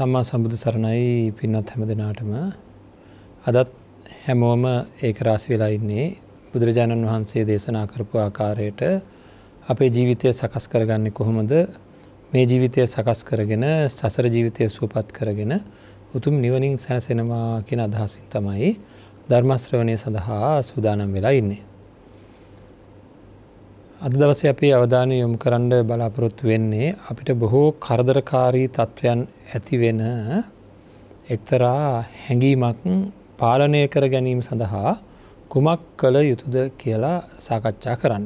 සම්මා සම්බුදු සරණයි පින්නත් හැම දෙනාටම අදත් හැමෝම ඒක රාසි වෙලා ඉන්නේ බුදුරජාණන් වහන්සේ දේශනා කරපු ආකාරයට අපේ ජීවිතය සකස් කරගන්නේ කොහොමද මේ ජීවිතය සකස් කරගෙන සසර ජීවිතය සුවපත් කරගෙන උතුම් නිවනින් සැනසෙනවා කියෙන අදහසින් තමයි ධර්මශ්‍රවණය සඳහා සූදානම් වෙලා ඉන්නේ. අද දවස අපි අවධානය යොමු කරන්න බලාපොරොත්තු වෙන්නේ අපිට බොහෝ කරදරකාරී තත්ත්වයන් ඇතිවෙන එක්තරා හැඟීමක් පාලනය කර ගැනීම සඳහා කුමක් කළ යුතුද කියලා සාකච්ඡා කරන්න.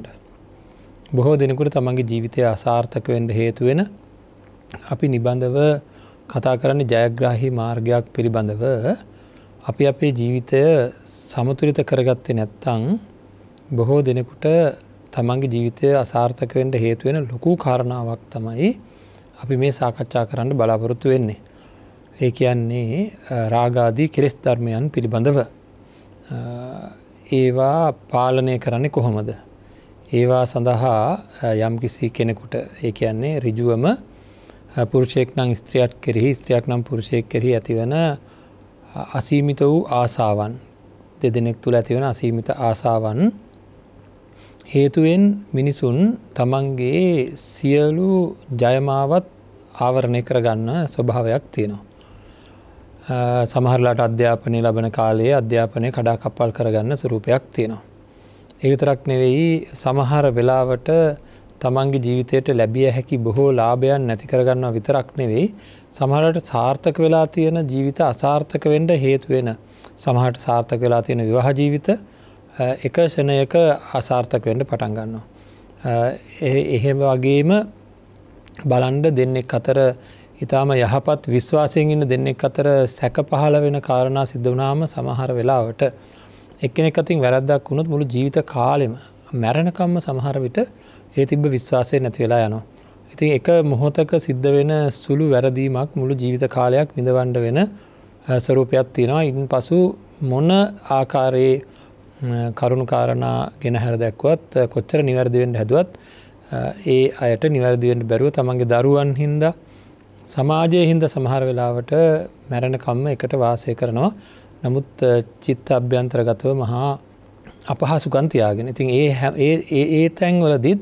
බොහෝ දෙනෙකුට තමන්ගේ ජීවිතය අසාර්ථක වෙන්ඩ හේතුවෙන අපි නිබඳව කතා කරන්නේ ජයග්‍රාහි මාර්ගයක් පිළිබඳව අපි අපේ ජීවිතය සමතුරිත කරගත්තේ නැත්තං බොහෝ දෙනෙකුට තමන්ගේ ජීවිතය අසාර්ථකවෙන්ට හේතුවෙන ලොකු කාරණාවක් තමයි අපි මේ සාකච්ඡා කරන්න බලාපොරොත්තු වෙන්නේ. ඒ කියන්නේ රාගාදී කෙරෙස් ධර්මයන් පිළිබඳව. ඒවා පාලනය කරන්නේ කොහොමද. ඒවා සඳහා යම්කිසි කෙනෙකුට ඒ කියන්නේ රිජුවම පුරුෂයෙක් නම් ස්ත්‍රියත් කෙරෙහි ස්ත්‍රයක් නම් පුරුෂයෙක් කෙරෙහි ඇතිවන අසීමිත වූ ආසාවන් දෙදෙනෙක් තුළ ඇතිවන අසීමිත ආසාවන් හේතුවෙන් මිනිසුන් තමන්ගේ සියලු ජයමාවත් ආවරණය කරගන්න ස්වභාවයක් තියෙනවා. සමහරලාට අධ්‍යාපනය ලබන කාලයේ අධ්‍යාපනය කඩා කප්පල් කරගන්න සුරූපයක් තියෙනවා. එවිතරක් නෙවෙයි සමහර වෙලාවට තමන්ගේ ජීවිතයට ලැබිය හැකි බොහෝ ලාභයන් නැති කරගන්නවා විතරක් නෙවෙයි සමහරට සාර්ථක වෙලා තියෙන ජීවිත අසාර්ථක වෙන්ඩ හේතුවෙන සමහට සාර්ථක වෙලා තියෙන විවාහ ජීවිත එක ෂණයක අසාර්ථක වෙන්ට පටන් ගන්නවා. එහෙම වගේම බලන්ඩ දෙන්නෙක් අතර ඉතාම යහපත් විශ්වාසයෙන් ඉන්න දෙන්නෙක් අතර සැක පහල වෙන කාරණා සිද්ධ වනාම සමහර වෙලාවට එක්කෙනෙක් අතින් වැරද්දක් වුණොත් මුළු ජීවිත කාලෙම මැරණකම්ම සමහර විට ඒ තිබ විශ්වාසය නැති වෙලා යනවා. ඉතින් එක මොහොතක සිද්ධ වෙන සුළු වැරදීමක් මුළු ජීවිත කාලයක් විඳවන්ඩ වෙන ස්වරූපයක් තියෙනවා ඉන් පසු මොන ආකාරයේ කරුණු කාරණා ගෙන හැර දැක්වත් කොච්චර නිවැරදිවෙන්ට හැදුවත් ඒ අයට නිවැරදිවෙන්ට බැරුව තමන්ගේ දරුවන් හින්ද සමාජය හින්ද සමහර වෙලාවට මැරණකම්ම එකට වාසය කරනවා නමුත් චිත්ත අභ්‍යන්තරගතව මහා අපහසුකන්තියාගෙන ඉතින් ඒ ඒ තැන්වල දිත්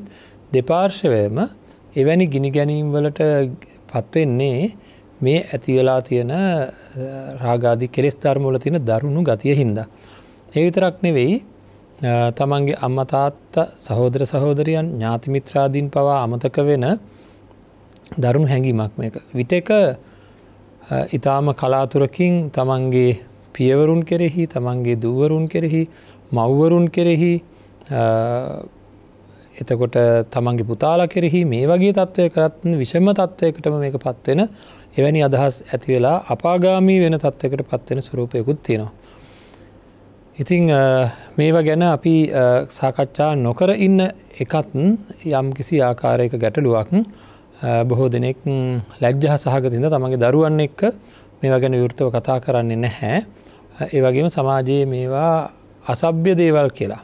දෙපාර්ශවයම එවැනි ගිනි ගැනීම් වලට පත්වෙන්නේ මේ ඇතිවෙලා තියෙන රාගාදි කෙස් ධර්මෝල තියෙන දරුණු ගතිය හින්දා. ඒවිතරක් නෙවෙයි තමන්ගේ අම්මතාත්ත සහෝදර සහෝදරයන් ඥාතිමිත්‍රාදීන් පවා අමතක වෙන දරුණු හැඟීමක් මේක. විට එක ඉතාම කලාතුරකින් තමන්ගේ පියවරුන් කෙරෙහි තමන්ගේ දුවරුන් කෙරෙහි මව්වරුන් කෙරෙහි එතකොට තමන්ගේ පුතාලා කෙරෙහි මේ වගේ තත්ත්වයකත් විෂම තත්ත්වයකටම මේක පත්වෙන එවැනි අදහස් ඇතිවෙලා අපාගාමී වෙන තත්වකට පත්වෙන සුරූපයකුත් තියෙනවා. ඉතිං මේවා ගැන අපි සාකච්ඡා නොකර ඉන්න එකත් යම් කිසි ආකාරයක ගැටලුවක් බොහෝ දෙනෙක් ලැජ්ජහ සහගතිද තමගේ දරුවන් එක්ක මේවා ගැන විෘතව කතා කරන්නේ නැහැ. ඒවගේම සමාජයේ මේවා අසභ්‍ය දේවල් කියලා.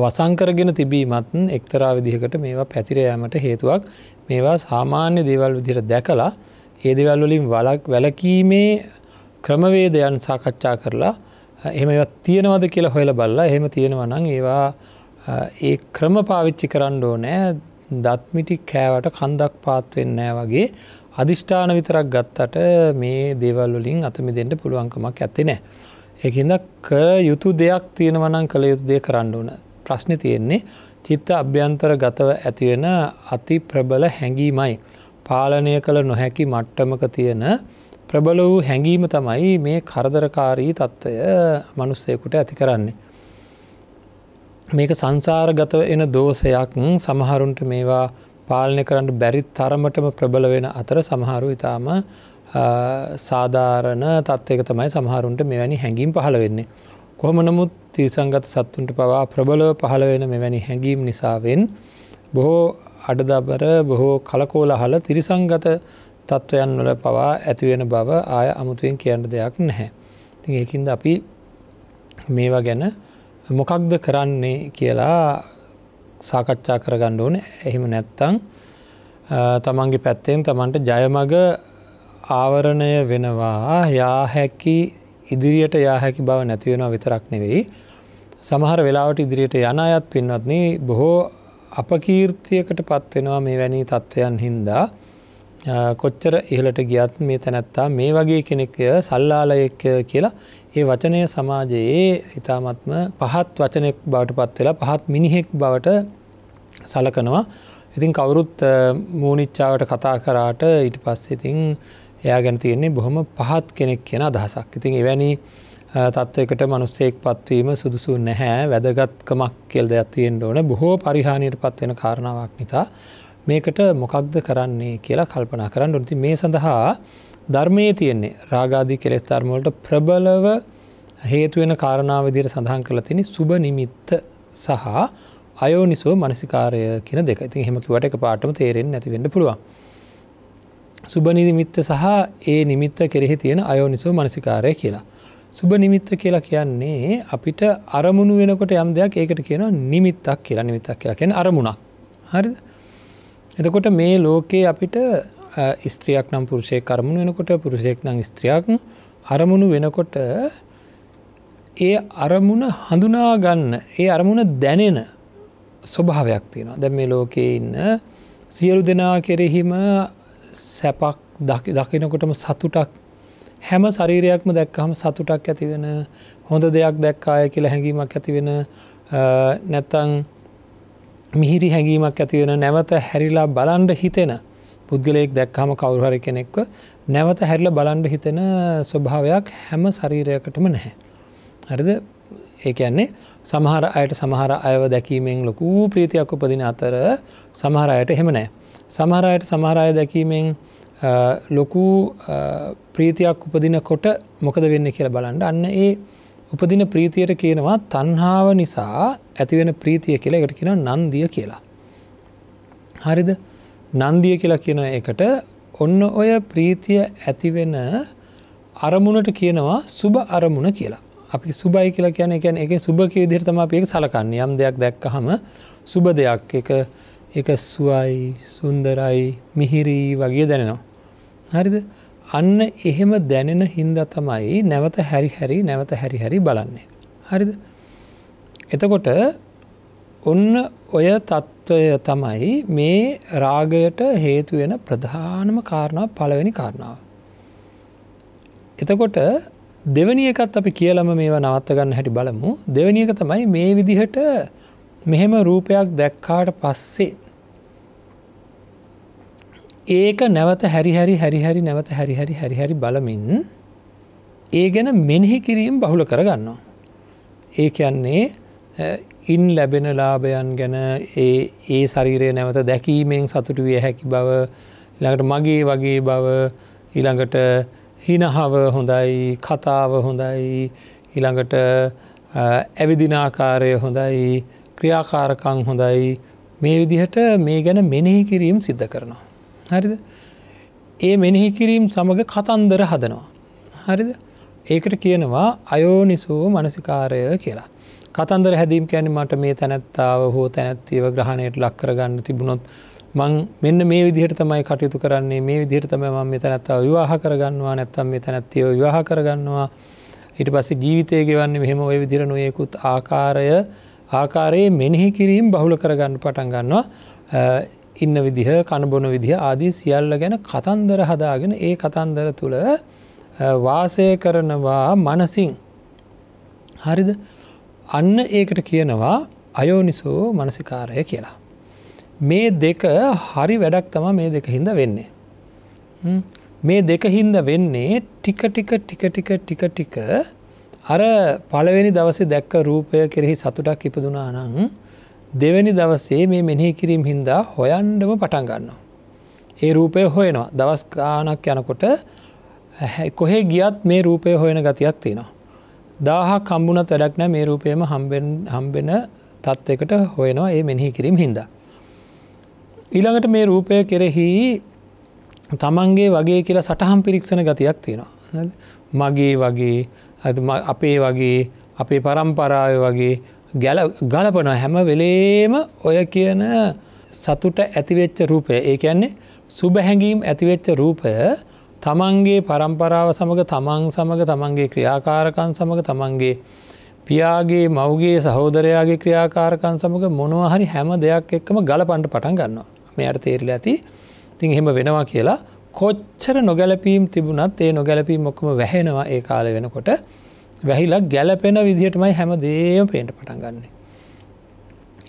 වසංකරගෙන තිබීමත් එක්තරා විදිහකට මේවා පැතිරයෑමට හේතුවක් මේවා සාමාන්‍ය දේවල් විදිර දැකලා ඒ දෙවල්වලින් වලක් වැලකීමේ ක්‍රමවේදයන් සාකච්ඡා කරලා එහෙම තියෙනවද කියලා හොයල බල්ලා එහෙම තියෙනවනං ඒවා ඒ ක්‍රම පාවිච්චි කරන්න ඕනෑ දත්මිටි කෑවට කන්දක් පාත්වෙන්නෑ වගේ අධිෂ්ඨාන විතරක් ගත්තට මේ දේවල් වලින් අතමි දෙෙන්ට පුළුවන්කමක් ඇති නෑ. එකහිද කර යුතු දෙයක් තියෙනවනං කළ යුතු දෙය කරන්න ඕන ප්‍රශ්න තියෙන්නේ චිත්ත අභ්‍යන්තර ගතව ඇතිවෙන අති ප්‍රබල හැඟීමයි. පාලනය කළ නොහැකි මට්ටමක තියෙන ප්‍රබල වූ හැඟීම තමයි මේ කරදරකාරී තත්ත්වය මනුස්සයකුට ඇති කරන්නේ. මේක සංසාරගත එන දෝසයක් සමහරුන්ට මේවා පාලනය කරන්න බැරි තරමටම ප්‍රබල වෙන අතර සමහරු ඉතාම සාධාරණ තත්ත්වක තමයි සමහරුන්ට මෙවැනි හැඟීම් පහළ වෙන්නේ. කොහොම නමුත් තිසංගත සත්තුන්ට පවා ප්‍රබලව පහළ වෙන මෙවැනි හැඟීම් නිසාවෙන් බොහෝ අඩදබර බොහෝ කලකෝල හල තිරිසංගත තත්ත්වයන් වල පවා ඇතිවෙන බව ආය අමුතුවෙන් කියන්න දෙයක් නැහැ. ති ඒකින්ද අපි මේවා ගැන මොකක්ද කරන්නේ කියලා සාකච්ඡා කරගන්න ඕන එහෙම නැත්තං තමන්ගේ පැත්තෙන් තමන්ට ජයමග ආවරණය වෙනවා යාහැකි ඉදිරියට යාහැකි බව නැතිවෙනවා විතරක් නෙවෙයි. සමහර වෙලාවට ඉදිරියට යන අයත් පින්වත්න්නේ බොහෝ අපකීර්තියකට පත්වෙනවා මේ වැනි තත්ත්වයන් හින්දා කොච්චර ඉහලට ගියත් මේ තැනැත්තා මේ වගේ කෙනෙක් සල්ලාලයක් කියලා ඒ වචනය සමාජයේ ඉතාමත්ම පහත් වචනෙක් බවට පත් වෙලා පහත් මිනිහෙක් බවට සලකනවා ඉතින් කවුරුත් මූනිච්චාවට කතා කරාට ඊට පස්ස ඉතිං එයා ගැන තියෙන්නේ බොහොම පහත් කෙනෙක් කියෙන අදහසක් ඉතින් එවැනි තත්ත්වකට මනුස්සෙක් පත්වීම සුදුසු නැහැ වැදගත්කමක් කෙල් දෙයක් තියෙන් ඕන බොහෝ පරිහානියට පත්වෙන කාරණාවක් නිසා මේකට මොකක්ද කරන්නේ කියලා කල්පනා කරන්න උනති මේ සඳහා ධර්මයේ තියෙන්නේ රාගාදී කෙලෙස් ධර්මවලට ප්‍රබලව හේතුවෙන කාරණාවදියට සඳහන් කළ තිනි සුභ නිමිත්ත සහ අයෝනිසෝ මනසිකාරය කියන දෙක ඉතින් හෙමකිවට එක පාටම තේරෙන් නැතිවෙන්න පුළුවන්. සුභනිනිමිත්ත සහ ඒ නිමිත්ත කෙරෙහි තියෙන අයෝනිසෝ මනසිකාරය කියලා. සුභ නිමිත්ත කියලා කියන්නේ අපිට අරමුණු වෙනකොට යම් දෙයක් ඒකට කියන නිමිත්තක් කියලා නිමිත්තක් කියලා කියන අරමුණක් හරිද එතකොට මේ ලෝකයේ අපිට ස්ත්‍රියක් නම් පුරුෂය කරමුණු වෙනකොට පුරුෂයෙක් නම් ස්ත්‍රියක් අරමුණු වෙනකොට ඒ අරමුණ හඳුනා ගන්න ඒ අරමුණ දැනෙන ස්වභාවයක් තියෙනවා දැ මේ ලෝකයේ ඉන්න සියලු දෙනා කෙරෙහිම සැපක් දකිනකොටම සතුටක් හැම ශරීරයක්ම දැක්කහම සතුටක් ඇතිවෙන හොඳ දෙයක් දැක්කාය කියලා හැඟීමක් ඇතිවෙන නැත්තං මිහිරි හැඟීමක් ඇතිවෙන නැවත හැරිලා බලන්ඩ හිතෙන පුද්ගලයෙක් දැක්කහම කවුරුහර කෙනෙක්ව නැවත හැරිල බලන්ඩ හිතෙන ස්වභාවයක් හැම ශරීරයකටම නැහැ. හරිද ඒකයන්නේ සමහර අයට සමහර අයව දැකීමෙන් ලොකූ ප්‍රීතියක් උපදින අතර සමහර අයට එහෙම නෑ. සමහර අයට සමහර අය දැකීමෙන් ලොකු ප්‍රීතියක් උපදින කොට මොකද වෙන්න කියලා බලන්න අන්න ඒ උපදින ප්‍රීතියට කියනවා තන්හාාව නිසා ඇතිවෙන ප්‍රීතිය කියලා එකට කියෙන නන්දිය කියලා. හරිද නන්දිය කියලා කියන එකට ඔන්න ඔය ප්‍රීතිය ඇතිවෙන අරමුණට කියනවා සුබ අරමුණ කියලා අපි සුබයි කියලා කියන එක එක සුභකය විදිරතම අප එක සලකන්න යම් දෙයක් දැක්කහම සුබ දෙයක් එක එක සුවයි සුන්දරයි මිහිරී වගේ දැනෙනවා. හරිද අන්න එහෙම දැනෙන හින්ද තමයි නැවත හැරි හැරි නැවත හැරි හැරි බලන්නේ. හරිද එතකොට ඔන්න ඔය තත්ත්වය තමයි මේ රාගයට හේතුවෙන ප්‍රධානම කාරණාව පළවෙනි කාරණාව. එතකොට දෙවනි එකත් අපි කියලම මේ නවත්ත ගන්න හැටි බලමු දෙවනියක තමයි මේ විදිහට මෙහෙම රූපයක් දැක්කාට පස්සේ ඒක නැවත හැරිහැරි හැරිහැරි නැවත හැරිහැරි හැරිහැරි බලමින් ඒ ගැන මෙනෙහි කිරීම් බහුල කරගන්නවා. ඒ කියන්නේ ඉන් ලැබෙන ලාභයන් ගැන ඒ ඒ ශරීරය නැවත දැකීමෙන් සතුට විය හැකි බව ළඟට මගේ වගේ බව ඊළඟට හිනහාව හොඳයි කතාව හොඳයි ඊළඟට ඇවිදිනාකාරය හොඳයි ක්‍රියාකාරකං හොඳයි මේ විදිහට මේ ගැන මෙනෙහි කිරීම් සිද්ධ කරනවා. හරිද ඒ මෙනෙහි කිරීම් සමඟ කතන්දර හදනවා. හරිද ඒකට කියනවා අයෝනිසූ මනසිකාරය කියලා. කතන්දර හැදීම් කැන මට මේ තැනැත්තාව හෝ තැනැත්තිව ග්‍රහණයට ලක්කර ගන්න තිබුණොත් මං මෙන්න මේ විදිහට තමයි කටයුතු කරන්නේ මේ විදිහට තම ම මේ තැනැත්තාව විවාහ කරගන්නවා නැත්තම් මේ තැනැත්තිව විවාහ කරගන්නවා ඉට පස්ස ජීවිතය ගෙවන්නේ මෙහෙම ඔය විදිර නොයෙකුත් ආකාරය ආකාරයේ මෙනෙහි කිරීම් බහුල කරගන්න පටන් ගන්නවා ඉන්න විදිහ කණබොන විදිහ ආදී සියල්ල ගැන කතන්දර හදාගෙන ඒ කතන්දර තුළ වාසය කරනවා මනසින් හරිද අන්න ඒකට කියනවා අයෝනිසෝ මනසිකාරය කියලා. මේ දෙක හරි වැඩක් තම මේ දෙක හින්ද වෙන්නේ. මේ දෙක හින්ද වෙන්නේ ටික ටික ටික ටික ටික ටික අර පළවෙනි දවසේ දැක්ක රූපය කෙරෙහි සතුටක් ඉපදුනා නං දෙවැනි දවසේ මේ මෙනෙහි කිරීම් හින්දා හොයන්ඩම පටන් ගන්නවා. ඒ රූපය හොයනවා දවස් ගානක් යනකොට කොහේ ගියත් මේ රූපය හොයන ගතියක් තියෙනවා. දාහ කම්බුණත් වැඩක් නෑ මේ රූපයම හම්බෙන තත්ත්වකට හොයනවා ඒ මෙනෙහි කිරීම් හින්දා. ඊළඟට මේ රූපය කෙරෙහි තමන්ගේ වගේ කියලා සටහම් පිරික්ෂණ ගතියක් තියෙනවා. මගේ වගේ අපේ වගේ අපේ පරම්පරාව වගේ ගැල ගලපන හැම වෙලේම ඔය කියන සතුට ඇතිවෙච්ච රූපය ඒ කියන්නේ සුබහැඟීම් ඇතිවෙච්ච රූපය තමන්ගේ පරම්පරාව සමඟ තමන් සමඟ තමන්ගේ ක්‍රියාකාරකන් සමඟ තමන්ගේ පියාගේ මවගේ සහෝදරයාගේ ක්‍රියාකාරකන් සමඟ මොනවහරි හැම දෙයක් එක්කම ගලපන්ට පටන් ගන්නවා මෙයට තේරල ඇති තින් එහෙම වෙනවා කියලා කොච්චර නොගැලපීම් තිබුණත් ඒ නොගැලපීම් මොක්කම වැහෙනවා ඒ කාල වෙනකොට වැහිලා ගැලපෙන විදිහටමයි හැම දේම පේට පටන් ගන්නේ.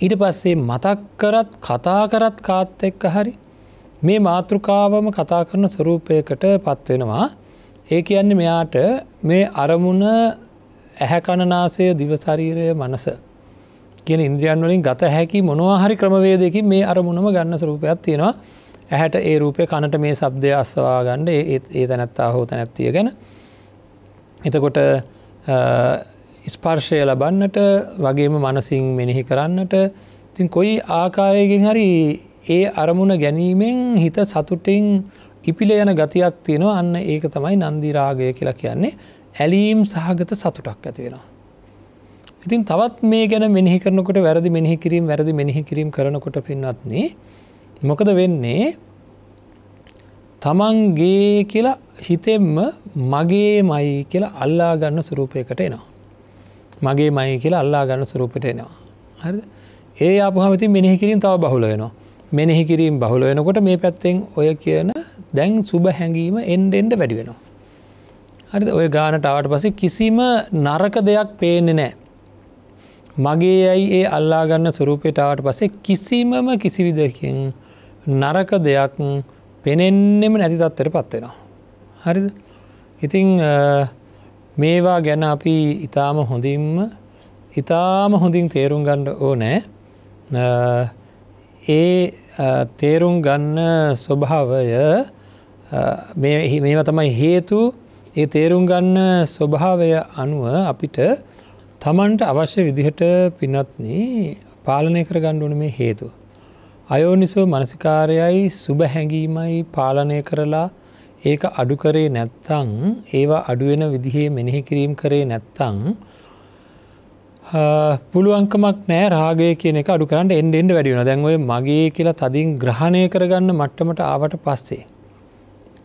ඊට පස්සේ මතක් කරත් කතා කරත් කාත් එක්ක හරි මේ මාතෘකාවම කතා කරන ස්වරූපයකට පත්වෙනවා ඒ කියන්නේ මෙයාට මේ අරමුණ ඇහැකණනාසය දිවශරීරය මනස කියන ඉන්ද්‍රියන් වලින් ගත හැකි මොනවා හරි ක්‍රමවේදකින් මේ අරමුණම ගන්න ස්වරූපයක් තියෙනවා ඇහැට ඒ රූපය කණට මේ සබ්දය අස්වා ගණ්ඩ ඒ තැනැත්තා හෝ තැනැත්තිය ගැන එතකොට ස්පර්ශය ලබන්නට වගේම මනසිං මෙනෙහි කරන්නට තින් කොයි ආකාරයගෙන් හරි ඒ අරමුණ ගැනීමෙන් හිත සතුටින් ඉපිල යන ගතියක් තියෙනවා අන්න ඒක තමයි නන්දිරාගය කියලා කියන්නේ ඇලීම් සහගත සතුටක් ඇතිවෙනවා. ඉතින් තවත් මේ ගැන මෙනිහිකරනකොට වැරදි මෙනිහිකිරීම් වැරදි මෙනිහිකිරීම් කරනකොට පින්නත්න්නේ මොකද වෙන්නේ තමන්ගේ කියලා හිතෙම්ම මගේ මයි කියලා අල්ලා ගන්න සුරූපයකට එනවා. මගේ මයි කියලා අල්ලා ගන්න සුරූපට එනවා. හරි ඒ අපහමති මෙනෙහි කිරින් තව බහුල වෙනවා. මෙනෙහි කිරීම් බහුල වෙනකොට මේ පැත්තෙන් ඔය කියන දැන් සුබ හැඟීම එන්ඩෙන්ඩ වැඩි වෙනවා. හරි ඔය ගානට අවට පසේ කිසිම නරක දෙයක් පේනෙ නෑ. මගේ ඇයි ඒ අල්ලා ගන්න සුරූපයට අවට පසේ කිසිමම කිසිවිදකින් නරක දෙයක් පෙනෙන්නෙම නැති තත්වට පත්වෙනවා. හරිද ඉතිං මේවා ගැන අපි ඉතාම හොඳින්ම ඉතාම හොඳින් තේරුම් ගණ්ඩ ඕනෑ ඒ තේරුම් ගන්න ස්වභාවය මේව තමයි හේතු ඒ තේරුම් ගන්න ස්වභාවය අනුව අපිට තමන්ට අවශ්‍ය විදිහට පිනත්න පාලනය කර ගණ්ඩුවන මේ හේතු. අයෝනිසෝ මනසිකාරයයි සුභ හැඟීමයි පාලනය කරලා ඒක අඩුකරේ නැත්තං ඒවා අඩුවෙන විදිහේ මෙනෙහි කිරීම් කරේ නැත්තං පුළුවන්කමක් නෑ රාගය කියන එක අඩුකරන්න එන්ඩෙන්ඩ වැඩිුණ දැන්වේ මගේ කියලා තදින් ග්‍රහණය කරගන්න මට්ටමට ආවට පස්සේ.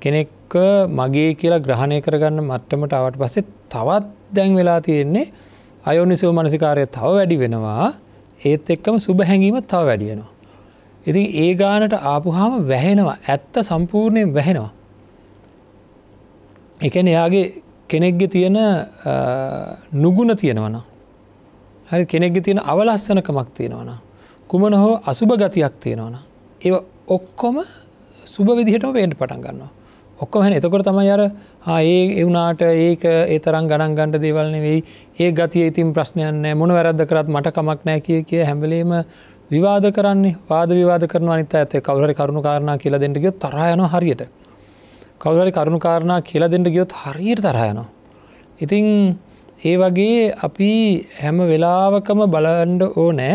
කෙනෙක් මගේ කියලා ග්‍රහණය කරගන්න මට්ටමට ආවට පස්සේ තවත් දැන් වෙලා තියෙන්නේ අයෝනිසෝ මනසිකාරය තව වැඩි වෙනවා ඒත් එක්කම සුභ හැඟීම තව වැඩියෙනවා. ඉතින් ඒ ගානට ආපුහාම වැහෙනවා ඇත්ත සම්පූර්ණයෙන් වැහෙනවා. එකන එයාගේ කෙනෙක්ගෙ තියෙන නුගුණ තියෙනවන. හරි කෙනෙක්ගෙ තියෙන අවලස්සනකමක් තියෙනවන. කුමන හෝ අසුභ ගතියක් තියෙනවන. ඒ ඔක්කොම සුභ විදිහට වේන්ට පටන් ගන්නවා. ඔක්කො හැන එතකොට තමයි අර ඒ එවුනාට ඒක ඒ තරම් ගණන් ගණ්ඩ දේවල්න වෙයි ඒ ගතිය ඉතින් ප්‍රශ්නයන්න මොන වැරද්ද කරත් මට කමක් නෑ කිය කිය හැබලීම විවාද කරන්නේ වාද විවාද කරන අනිත ඇතේ කවුරරි කරුණු කාරණා කියලා දෙට ගියොත් තරයන හරියට කවුරරි කරුණු කාරණා කියලා දෙට ගියොත් හරියට තරයනවා. ඉතිං ඒ වගේ අපි හැම වෙලාවකම බලන්ඩ ඕනෑ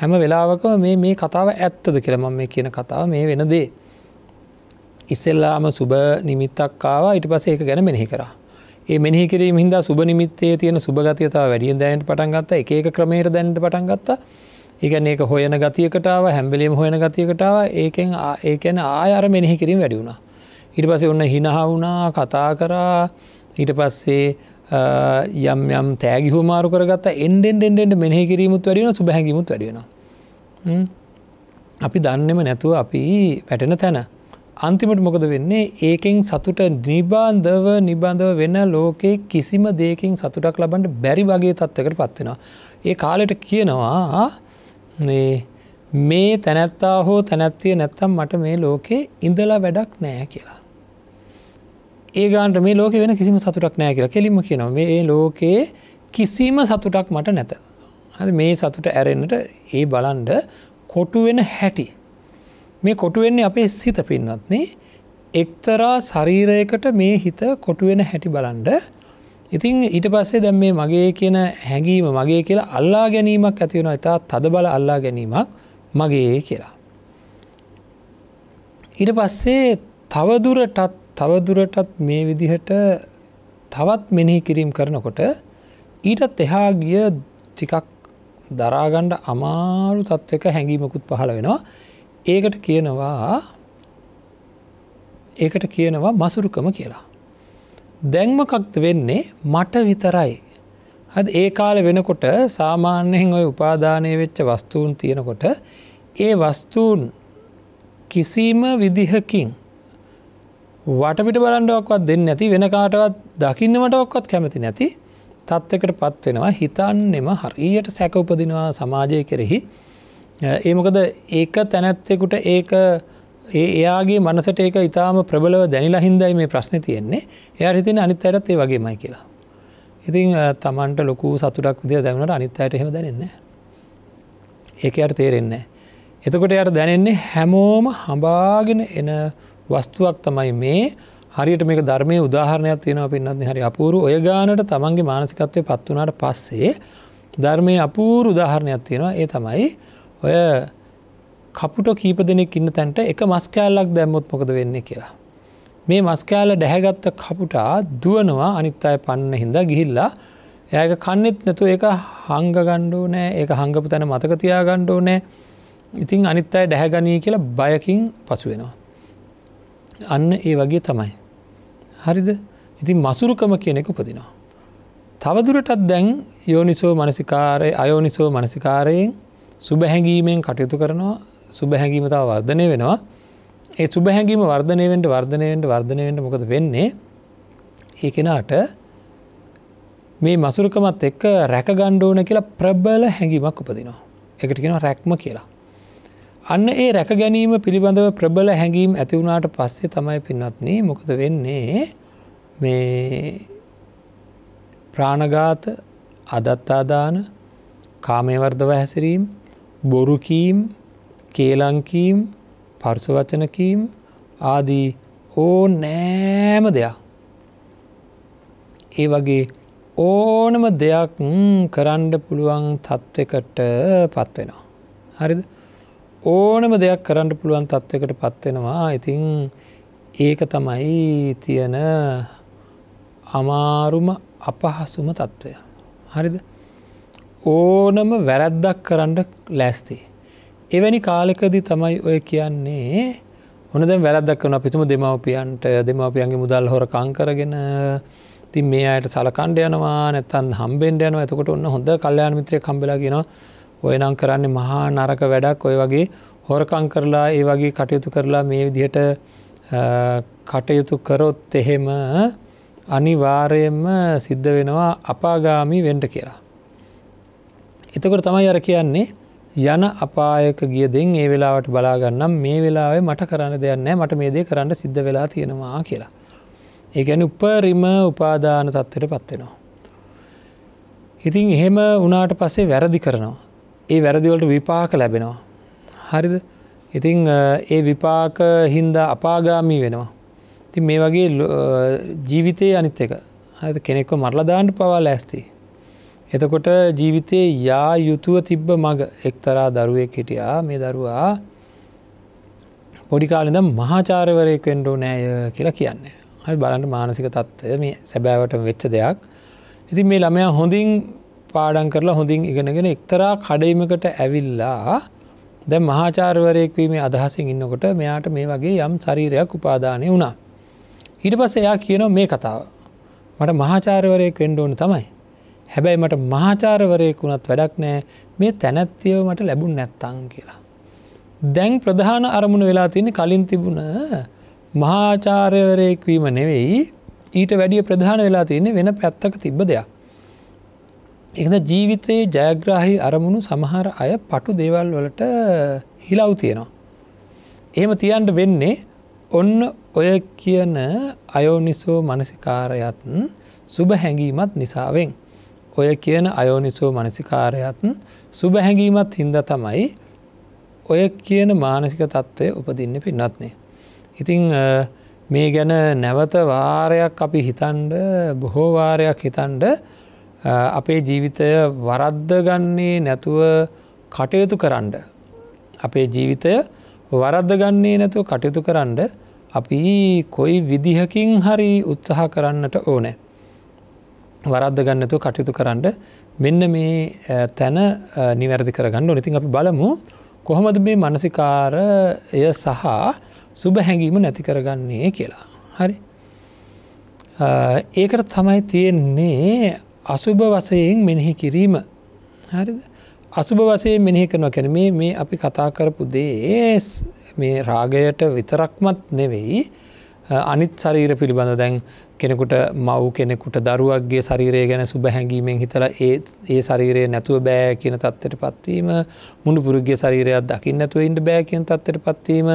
හැම වෙලාවකම මේ මේ කතාව ඇත්තද කියලම මේ කියන කතාව මේ වෙන දේ. ඉස්සෙල්ලාම සුබ නිමිත්තක්කාවා ඉට පස ඒක ගැන මෙනෙහි කරා. ඒ මෙනිහිකිරීම හිද සුබ නිමිත්තේ තියෙන සුභගතියතාව වැඩිය දැන්ට පටන්ගත්ත එක ක්‍රමයට දැන්ට පටන්ගත්තා ඒගැන ඒක හොයන ගතියකටාව හැම්බිලියම් හොයන ගතියකටාව ඒකෙන් ඒකැන ආයර මෙනෙහි කිරීම වැඩි වුණා. ඉට පසේ ඔන්න හිනහවුනා කතා කරා ඊට පස්සේ යම් යම් තෑගි හුමාරු කරගත් එන්ඩෙන්ඩෙන්ඩ මෙහහි කිරීමුත් වැඩියන සුබැහැකිමුත් වැඩියෙන. අපි දන්නෙම නැතුව අපි වැටෙන තැන. අන්තිමට මොකද වෙන්නේ ඒකෙන් සතුට නිබාන්ධව නිබන්ධව වෙන ලෝකයේ කිසිම දෙකින් සතුටක් ලබන්ට බැරි වගේ තත්වකට පත්වෙනවා. ඒ කාලෙට කියනවා මේ තැනැත්තා හෝ තැනැත්තිය නැත්තම් මට මේ ලෝකේ ඉඳලා වැඩක් නෑ කියලා. ඒ ගාන්ට මේ ලෝක වෙන කිසිම සතුටක් නෑ කියලා කෙලිම කියනවා මේ ලෝකයේ කිසිම සතුටක් මට නැත. හද මේ සතුට ඇරෙන්ට ඒ බලන්ඩ කොටුවෙන හැටි. මේ කොටුවෙන්නේ අපේ සිත පින්නත්න්නේ එක්තරා ශරීරයකට මේ හිත කොටුවෙන හැටි බලන්ඩ ඉතින් ඊට පස්සේ දැම් මේ මගේ කියන හැඟීම මගේ කියලා අල්ලා ගැනීමක් ඇතිවෙන ඉතා තද බල අල්ලා ගැනීමක් මගේ කියලා. ඊට පස්සේ තවදුරටත් තවදුරටත් මේ විදිහට තවත් මෙනෙහි කිරීම් කරනකොට ඊටත් එහා ගිය ටිකක් දරාගණ්ඩ අමාරු තත්ත්වක හැඟීමකුත් පහළ වෙනවා ඒකට කියනවා ඒකට කියනවා මසුරුකම කියලා. දැන්මකක්ද වෙන්නේ මට විතරයි. හද ඒ කාල වෙනකොට සාමාන්‍යයෙන් ඔය උපාධානය වෙච්ච වස්තුූන් තියෙනකොට ඒ වස්තුූන් කිසිම විදිහකින් වටපිට බලන්ඩුවක්වත් දෙන්න නැති වෙන කාටවත් දකින්නට ඔක්වත් කැමති නැති තත්ත්වකට පත්වෙනවා හිතන්නෙම හරියට සැක උපදිනවා සමාජය කෙරෙහි ඒමකද ඒක තැනැත්තෙකුට ඒක ඒ එයාගේ මනසට ඒක ඉතාම ප්‍රබලව දැනිලා හින්දයි මේ ප්‍රශ්න තියෙන්නේ එයා හිතින අනිත් අයටත් ඒ වගේමයි කියලා. ඉතින් තමන්ට ලොකු සතුරක් විදිය දැවනට අනිත් අයට හෙම දැනෙන්නේ. ඒක අයට තේරෙන්නේ. එතකොට යට දැනෙන්නේ හැමෝම හඹාගෙන එන වස්තුවක් තමයි මේ හරියට මේ ධර්මය උදාහරණයක් තියෙනවා පින්නත් හරි අපූරු ඔය ගානට තමන්ගේ මානසිකත්වය පත් වනාට පස්සේ ධර්මය අපූරු උදාහරණයක් තියෙනවා ඒ තමයි ඔය කපුට කීප දෙනෙක් ඉන්න තැන්ට එක මස්කෑල්ලක් දැම්මොත් මොකද වෙන්නේ කියලා. මේ මස්කෑල ඩැහැගත්ත කපුටා දුවනවා අනිත් අය පන්න හින්දා ගිහිල්ලා ඒක කන්නෙත් නැතු ඒ හංගගණ්ඩෝ නෑ ඒ හංගපු තැන මතකතියා ගණ්ඩෝ නෑ ඉතින් අනිත් අය ඩැහැගනී කියලා බයකින් පසුවෙනවා. අන්න ඒ වගේ තමයි. හරිද ඉතින් මසුරුකම කියනෙක උපදිනවා. තවදුරටත් දැන් යෝනිසෝ මනසිකාරය අයෝනිසෝ මනසිකාරයෙන් සුබැහැඟීමෙන් කටයුතු කරනවා සුබ හැඟීම තව වර්ධනය වෙනවා ඒ සුබ හැඟීම වර්ධනයවෙන්ට වර්ධනයෙන්ට වර්ධනයෙන්ට මොකද වෙන්නේ ඒ කෙනාට මේ මසුරුකමත් එක්ක රැක ගණ්ඩෝන කියලා ප්‍රබල හැඟීමක් උපදිනවා එකට කෙන රැක්ම කියලා අන්න ඒ රැක ගැනීම පිළිබඳව ප්‍රබල හැඟීම් ඇතිවුණට පස්සේ තමයි පින්නත්න්නේ මොකද වෙන්නේ මේ ප්‍රාණගාත අදත්තාදාන කාමයවර්ධව හැසිරීම් බොරුකීම් කේලංකීම් පර්සවචනකීම් ආදී ඕ නෑම දෙයක්. ඒ වගේ ඕනම දෙයක් කරන්න පුළුවන් තත්ත්වකට පත්වෙනවා. හරිද ඕනම දෙයක් කරන්න පුළුවන් තත්ත්වකට පත්වෙනවා ඉතිං ඒක තමයි තියෙන අමාරුම අපහසුම තත්ත්වය. හරිද ඕනම වැරැද්දක් කරන්න ලැස්තිේ. එවැනි කාලෙකදී තමයි ඔය කියන්නේ හොනද වැරදක් වන පිතුම දෙමවපියන්ට දෙමවපියන්ගේ මුදල් හොර කංකරගෙන ති මේ අයට සලකණ්ඩ යනවා නැතන් හම්බෙන්ඩ යන ඇතකොට ඔන්න හොඳ කල්ලයාන මිත්‍රය කම්බෙලාගෙන ඔය නම් කරන්නේ මහා නරක වැඩක් ඔය වගේ හොරකං කරලා ඒ වගේ කටයුතු කරලා මේ විදිහට කටයුතු කරොත් එහෙම අනිවාරයෙන්ම සිද්ධ වෙනවා අපාගාමි වෙන්ට කියලා. එතකොට තමයි අර කියන්නේ යන අපායක ගිය දෙන් ඒ වෙලාවට බලාගන්නම් මේ වෙලාවේ මට කරන්න දෙයන්න මට මේ දේ කරන්න සිද්ධ වෙලා තියෙනවා කියලා. ඒගැන උපරිම උපාදාන තත්ත්වයට පත්වෙනවා. ඉතින් එහෙම වනාට පස්සේ වැරදි කරනවා. ඒ වැරදිවලට විපාක ලැබෙනවා. හරිද ඉතිං ඒ විපාක හින්දා අපාගාමී වෙනවා. ඉතින් මේ වගේ ජීවිතය අනිත් එක කෙනෙක්ව මරලදාන්ට පවා ලැස්තිේ. එතකොට ජීවිතයේ යා යුතුව තිබ්බ මග එක්තරා දරුවෙක් හිටියා මේ දරුවා පොඩිකාලද මහාචාරවරයෙක් වෙන්ඩෝ නෑය කියලා කියන්නේ හල් බලන්ට මානසික තත්ත්වය මේ සැබෑවට වෙච්ච දෙයක් ඉතින් මේ ළමයා හොඳින් පාඩන් කරලා හොඳින් ඉගෙනගෙන එක්තරා කඩීමකට ඇවිල්ලා දැ මහාචාර්වරයෙක්වීම අදහසින් ඉන්නකොට මෙයාට මේ වගේ යම් ශරීරයක් උපාදානය වුණා. ඊට පස්ස එයා කියන මේ කතාව මට මහාචාර්වරයෙක් වෙන්ඩෝන තමයි හැබැයි මට මහාචාරවරයෙක් වුණත් වැඩක් නෑ මේ තැනැත්තියව මට ලැබුණ නැත්තං කියලා. දැන් ප්‍රධාන අරමුණ වෙලා තියෙන කලින් තිබුණ මහාචාරවරයෙක්වීම නෙවෙයි ඊට වැඩිය ප්‍රධාන වෙලා තියන්නේ වෙන පැත්තක තිබ්බ දෙයක්. එද ජීවිතයේ ජයග්‍රාහි අරමුණු සමහර අය පටු දේවල් වලට හිලව් තියෙනවා. එහෙම තියන්ට වෙන්නේ ඔන්න ඔය කියන අයෝනිසෝ මනසිකාරයත් සුභ හැඟීමත් නිසාවෙන්. ඔය කියන අයෝනිසෝ මනසිකාරයත් සුබැහැඟීමත් හින්ද තමයි ඔය කියන මානසික තත්ත්වය උපදින්න පින්නත්නේ. ඉතිං මේ ගැන නැවත වාරයක් අපි හිතන්ඩ බොහෝ වාරයක් හිතන්ඩ අපේ ජීවිතය වරද්ද ගන්නේ නැතුව කටයුතු කරන්න. අපේ ජීවිතය වරද්ද ගන්නේ නැතුව කටයුතු කරන්න අපි කොයි විදිහකින් හරි උත්සාහ කරන්නට ඕනෑ. වරද්ද ගන්නතු කටයුතු කරන්න මෙන්න මේ තැන නිවැරදි කරගන්න නතින් අපි බලමු කොහොමද මේ මනසිකාරය සහ සුභ හැඟීම නැති කරගන්නේ කියලා. හරි. ඒකට තමයි තියෙන්නේ අසුභ වසයෙන් මෙනෙහි කිරීම හරිද අසුභ වසය මෙනෙහි කරනවා කැන මේ මේ අපි කතා කරපු දේ මේ රාගයට විතරක්මත් නෙවෙයි අනිත් ශරීර පිළිබඳ දැන් කෙනෙකුට මව් කෙනෙකුට දරුවක්ගේ ශරීරය ගැන සුබ හැඟීමෙන් හිතලා ඒ ඒ ශරීරය නැතුව බෑ කියන තත්ත්වයට පත්වීම මුණුපුරුගේ ශරීරයක් දකින්න නැතුව ඉන්න බෑ කියන තත්ත්වයට පත්වීම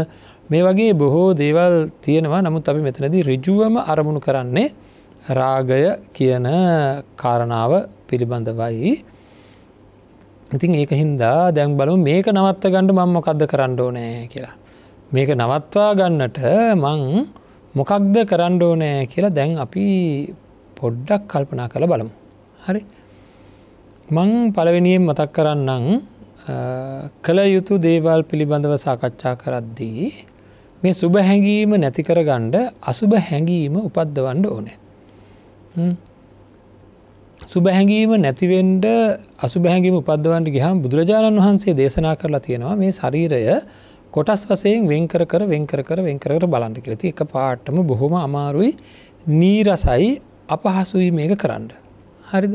මේ වගේ බොහෝ දේවල් තියෙනවා නමුත් අපි මෙතනදී ඍජුවම අරමුණු කරන්නේ රාගය කියන කාරණාව පිළිබඳවයි. ඉතින් ඒක හින්දා දැන් බලු මේක නවත්ත ගණඩ මංමකක්ද කරන්න ඕනෑ කියලා. මේක නවත්වා ගන්නට මං මොකක්ද කරන්න ඕනෑ කියලා දැන් අපි පොඩ්ඩක් කල්පනා කළ බලමු. හරි මං පලවෙනියෙන් මතක් කරන්නම් කළ යුතු දේවල් පිළිබඳව සාකච්ඡා කරද්දී මේ සුභ හැඟීම නැතිකර ගණ්ඩ අසුභ හැඟීම උපද්දවන්ඩ ඕනෑ. සුභ හැඟීම නැතිවෙන්ඩ අසුභ හැඟීම උපද්දවන්ට ගහම් බුදුරජාණන් වහන්සේ දේශනා කරලා තියෙනවා මේ ශරීරය කොටස් වසයෙන් වෙන්කර කර වෙන්කර කර වෙන්කරට බලන්ට කරති එක පාට්ටම බොහොම අමාරුයි නීරසයි අපහසුයි මේක කරන්න. හරිද.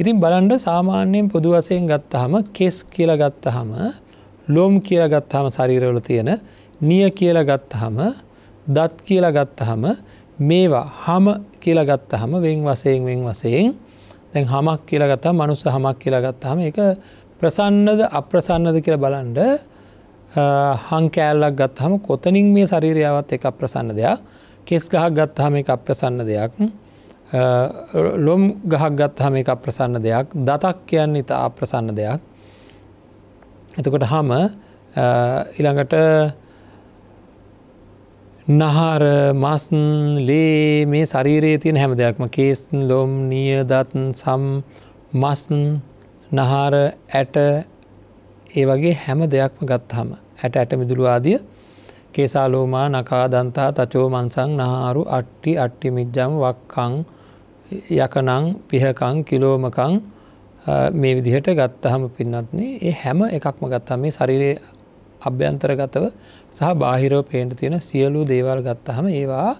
ඉතින් බලන්ඩ සාමාන්‍යයෙන් පොදු වසයෙන් ගත්තහම කෙස් කියල ගත්තහම ලෝම් කියල ගත්තහම සරීරවල තියෙන නිය කියල ගත්තහම දත් කියල ගත්තහම මේවා හම කියල ගත්තහම වෙන් වසයෙන් වෙන් වසයෙන් තැන් හමක් කියලගත්තා මනුස්ස හමක් කියලගත්තහම එක ප්‍රසන්නද අප්‍රසන්නද කියලා බලන්ඩ හංකෑල්ලක් ගත්හම කොතනින් මේ ශරීරයාවත් එක ප්‍රසන්න දෙයක් කෙස් ගහක් ගත්හම එක අප්‍රසන්න දෙයක් ලොම් ගහක් ගත්හම එක අප්‍රසන්න දෙයක් දතක් කියන්න ඉතා අප්‍රසන්න දෙයක් එතකොට හම ඉළඟට නහාර මස්න් ලේ මේ ශරීරයේ තියෙන හැම දෙයක්ම කේස්න් ලොම් නිය දත්න් සම් මස්න් නහාර ඇට ඒ වගේ හැම දෙයක්ම ගත්හම ඇට ඇට මිදුළු ආදිය කේසාලෝමා නකා දන්තා තචෝ මන්සං නහාරු අට්ටි අට්ටි මිජ්ජම් වක්කං යකනං පිහකං කිලෝමකං මේ විදිහට ගත්තහම පින්නත්න ඒ හැම එකක්ම ගත්තහම මේ ශරිරයේ අභ්‍යන්තරගතව සහ බාහිරෝ පේන්ට තියෙන සියලු දේවල් ගත්තහම ඒවා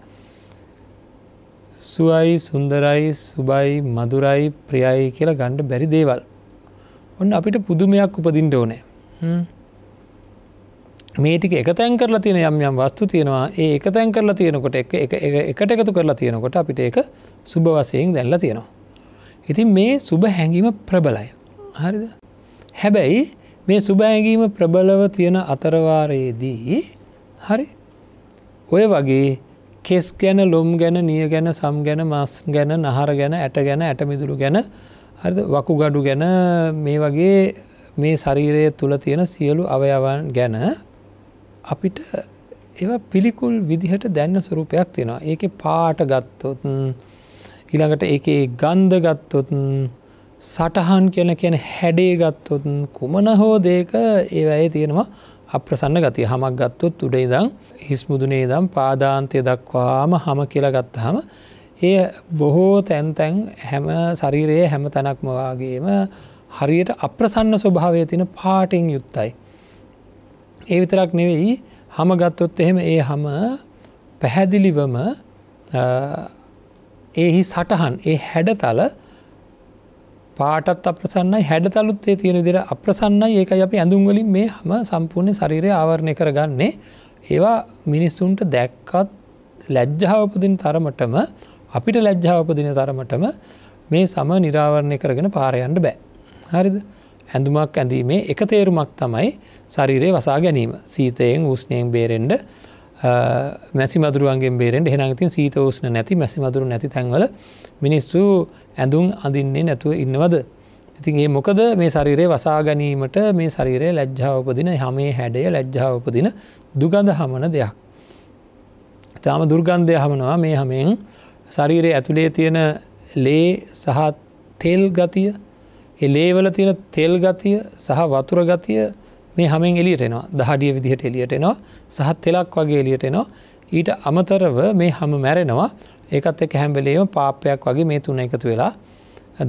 සුවයි සුන්දරයි සුබයි මදුරයි ප්‍රියයි කියලා ගණ්ඩ බැරි දේවල් ඔන්න අපිට පුදුමයක් උපදින්ට ඕනෑ මේටික එකතැන් කරලා තියෙන යම් යම් වස්තු තියෙනවා ඒ එකතැන් කරලා තියෙනකොට එකට එකතු කරලා තියෙනකොට අපිට ඒක සුභ වසයෙන් දැල්ලා තියෙනවා. ඉතින් මේ සුභ හැඟීම ප්‍රබලය හරිද. හැබැයි මේ සුභහැඟීම ප්‍රබලව තියෙන අතරවාරයේදී හරි ඔය වගේ කෙස් ගැන ලොම් ගැන නිය ගැන සම් ගැන මස් ගැන නහර ගැන ඇට ගැන ඇටමිදුරු ගැන හරිද වකුගඩු ගැන මේ වගේ මේ ශරීරය තුළ තියෙන සියලු අවයවන් ගැන අපිට ඒ පිළිකුල් විදිහට දැන්න ස්වරූපයක් තියෙනවා ඒක පාට ගත්තොත් ඉළඟට එක ගන්ධ ගත්තොත් සටහන් කියන කියන හැඩේ ගත්තොත් කුමන හෝ දෙක ඒවැය තියෙනවා අප්‍රසන්න ගතිය හමක් ගත්තොත් උඩේදං හිස්මුදුනේ දම් පාදාන්තය දක්වාම හම කියලා ගත්තහම ඒ බොහෝ තැන්තැන් හැම සරීරයේ හැම තැනක්මවාගේම හරියට අප්‍රසන්න ස්වභාවය තින පාටිං යුත්තයි. ඒ විතරක් නෙවෙයි හම ගත්තොත් එහෙම ඒ හම පැහැදිලිවම ඒහි සටහන් ඒ හැඩතල පාටත් අප්‍රසන්නයි හැඩතලුත් ඒ තියෙන දිර අප්‍රසන්නයි ඒක අපි ඇඳුම්වලින් මේ හම සම්පූර්ණ ශරීරය ආවරණය කරගන්නේ ඒවා මිනිස්සුන්ට දැක්කත් ලැජ්ජාවපදින තරමටම අපිට ලැජ්ජාවපදින තරමටම මේ සම නිරාවරණය කරගෙන පාරයන්න බෑ හරිද? හැඳුමක් ඇඳීමේ එක තේරුමක් තමයි ශරීරයේ වසා ගැනීම සීතයෙන් උස්නයෙන් බේරෙන්ඩ මැසි මදුරුවන්ගෙන් බේරෙන්ට හෙනගතින් සීත උස්න නැති මැසි මදුරු නැති තැන්වල මිනිස්සු ඇඳුම් අඳින්නේ නැතුව ඉන්නවද. ඉතින් ඒ මොකද මේ ශරීරයේ වසා ගැනීමට මේ ශරීරයේ ලැජ්ජාවපදින හමේ හැඩය ලැජ්ජාවපදින දුගඳ හමන දෙයක්. ඉතාම දුර්ගන්ධය හමනවා මේ හමෙන් ශරීරයේ ඇතුළේ තියෙන ලේ සහ තෙල් ගතිය එලේවල තියෙන තෙල් ගතිය සහ වතුර ගතිය මේ හමෙන් එලියටෙනවා දහඩිය විදිහට එලියටෙනවා සහත් තෙලක් වගේ එලියටෙනවා ඊට අමතරව මේ හම මැරෙනවා ඒකත් එක හැම්බෙලේම පාපයක් වගේ මේ තුන එකතු වෙලා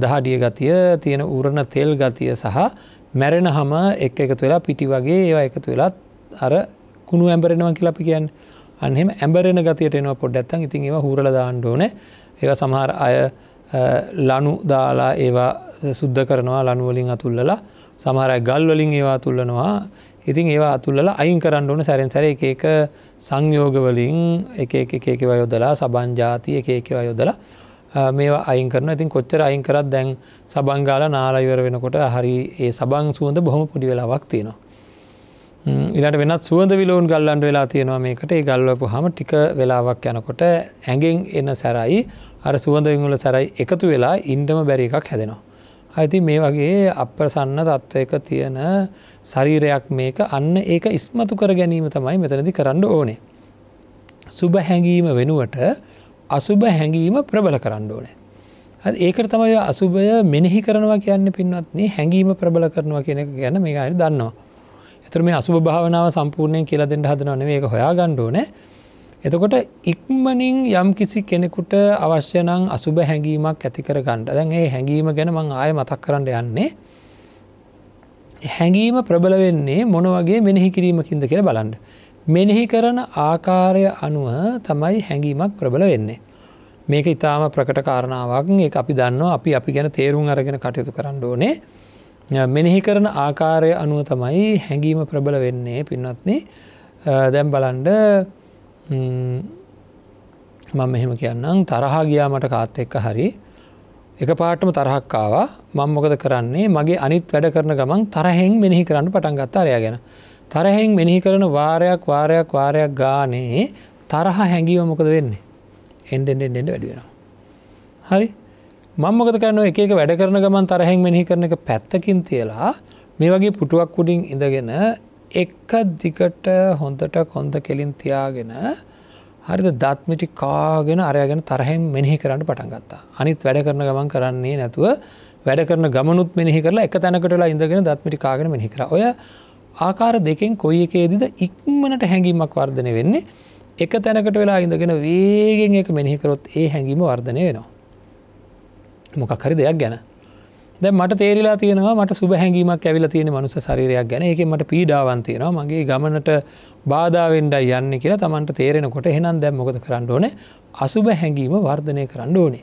දහඩිය ගතිය තියෙන උරණ තෙල් ගතිය සහ මැරෙන හම එක එකතු වෙලා පිටි වගේ ඒවා එකතු වෙලා අර කුණු ඇඹරෙනවා කියලාපි කියන් අන්හෙම ඇඹරෙන ගතියට එනවා පොඩ්ඩත්තන් ඉතින් ඒවා හුරල දාණ්ඩෝන ඒව සමහර අය ලනු දාලා ඒවා සුද්ධ කරනවා ලනුවලින් අතුල්ලලා සමහරයි ගල්වලින් ඒවා තුල්ලනවා ඉතින් ඒවා අතුල්ලලා අයින් කරන්න ඕන සැරෙන් සැර එක එක සංයෝගවලින් එක එකකව යොදලා සබන් ජාති එක එකව යොදලා මේවා අයින් කරන ඉතින් කොච්චර අයින් කරත් දැන් සබංගාල නාලායිවර වෙනකොට හරි ඒ සබං සුවඳ බොහොම පොඩි වෙලාවක් තියෙනවා ඉලට වෙනත් සුවඳ විලෝන් ගල්ලන්ඩ වෙලා තියෙනවා මේකට ඒ ගල්ලපු හම ටික වෙලාවක් යනකොට ඇගෙන් එන සැරයි අර සුවඳ විංගල සැරයි එකතු වෙලා ඉන්ඩම බැරි එකක් හැදෙනවා. ඇති මේ වගේ අප්‍රසන්න තත්ත්වයක තියෙන ශරීරයක් මේක අන්න ඒක ඉස්මතු කර ගැනීම තමයි මෙතනදි කරන්න ඕනේ. සුබ හැඟීම වෙනුවට අසුබ හැඟීම ප්‍රබල කරන්න ඕනේ. ඒකට තමයි අසුභය මෙනෙහි කරනවා කියන්න පින්වත්න්නේ හැඟීම ප්‍රබල කරනවා කියන එක ගැන මේ අයට දන්නවා. එතර මේ අසුභ භාවනාව සම්පූර්ණය කියලදෙන්ට හදනවන මේක හොයා ගණ්ඩෝනෑ එතකොට ඉක්මනින් යම් කිසි කෙනෙකුට අවශ්‍යනං අසුභ හැඟීමක් ඇතිකර ගණ්ඩ දැන් ඒ හැඟීම ගැන මං ආය මතක් කරන්න යන්නේ හැඟීම ප්‍රබල වෙන්නේ මොන වගේ මෙනෙහි කිරීමකින්ද කියර බලන්ඩ. මෙනෙහි කරන ආකාරය අනුව තමයි හැඟීමක් ප්‍රබල වෙන්නේ. මේක ඉතාම ප්‍රකට කාරණාවක් ඒ අපි දන්න අපි අපි ගැන තේරුම් අරගෙන කටයුතු කරන්න ඕනේ මෙනෙහි කරන ආකාරය අනුව තමයි හැඟීම ප්‍රබල වෙන්නේ පින්වත්න්නේ දැම් බලන්ඩ මම මෙහෙම කියන්නම් තරහා ගියා මට කාත් එක්ක හරි එක පාටම තරහක්කාවා මං මොකද කරන්නේ මගේ අනිත් වැඩ කරන ගමන් තරහෙෙන් මෙිහි කරන්න පටන් ගත්තා අරයා ගැන තරහෙෙන් මෙිහි කරන වාරයක් වාරයක් වාරයක් ගානේ තරහ හැඟීව මොකද වෙන්නේ එන්ඩෙන්ඩෙන්ඩ වැඩිෙනවා හරි මංමකත කරන එක වැඩ කරන ගමන් තරහෙන් මෙහි කරන එක පැත්තකින් තියලා මේ වගේ පුටුවක් උඩින් ඉඳගෙන එක දිගට හොඳට කොන්ද කෙලින් තියාගෙන හරිද දත්මිටි කාගෙන අරයගෙන තරහෙන් මෙනෙහි කරන්න පටන් ගත්තා අනිත් වැඩ කරන ගමන් කරන්නේ නැතුව වැඩ කරන ගමනුත් මෙනෙහි කරලා එක තැනකටලා ඉඳගෙන දත්මිටි කාගෙන මෙහි කර ඔය ආකාර දෙකෙන් කොයි එකේදද ඉක්මනට හැඟීමක් වර්ධනය වෙන්නේ එක තැනකට වෙලා ඉඳගෙන වේගෙන් එක මෙනිහිකරොත් ඒ හැඟීම වර්ධනය වෙනවා. මොකක් හරි දෙයක් ගැන දැ මට තේරලා තියෙනවා මට සුබ හැඟීමක් ඇවිල තියෙන මනුස සරීරයක් ගැන එක මට පීඩාවන්තියෙනවා මගේ ගමනට බාධාවෙන්ඩයි යන්න කියලා තමන්ට තේරෙනකොට හෙනම් දැම් මොකද කරන්න ඕන අසුබ හැඟීම වර්ධනය කරන්න ඕනේ.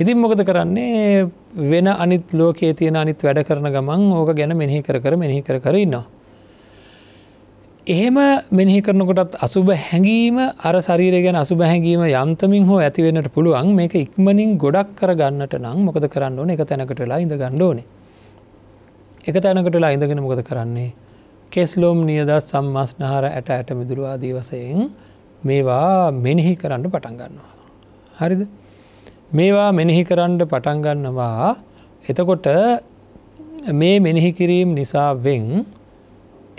ඉතින් මොකද කරන්නේ වෙන අනිත් ලෝකයේ තියෙන අනිත් වැඩ කරන ගමන් ඕක ගැන මෙහි කර කර මෙහි කර කරන්නවා. එහෙම මෙහි කරනකොටත් අසුභ හැඟීම අර සරීර ගැන අසුභ හැඟීම යන්තමින් හෝ ඇතිවෙනට පුළුවන් මේක ඉක්මනින් ගොඩක් කරගන්නට නම් මොකද කරන්න ඕන එක තැනකටලා ඉඳ ගණ්ඩෝන එක තැනකටලා ඉඳගෙන මොකද කරන්නේ කෙස්ලෝම් නියද සම්මස්නහර ඇට ඇට මිදුරු ආදී වසයෙන් මේවා මෙනෙහි කරන්න පටන්ගන්නවා. හරිද මේවා මෙනෙහි කරන්න පටන්ගන්නවා එතකොට මේ මෙනෙහි කිරීම් නිසා වෙන්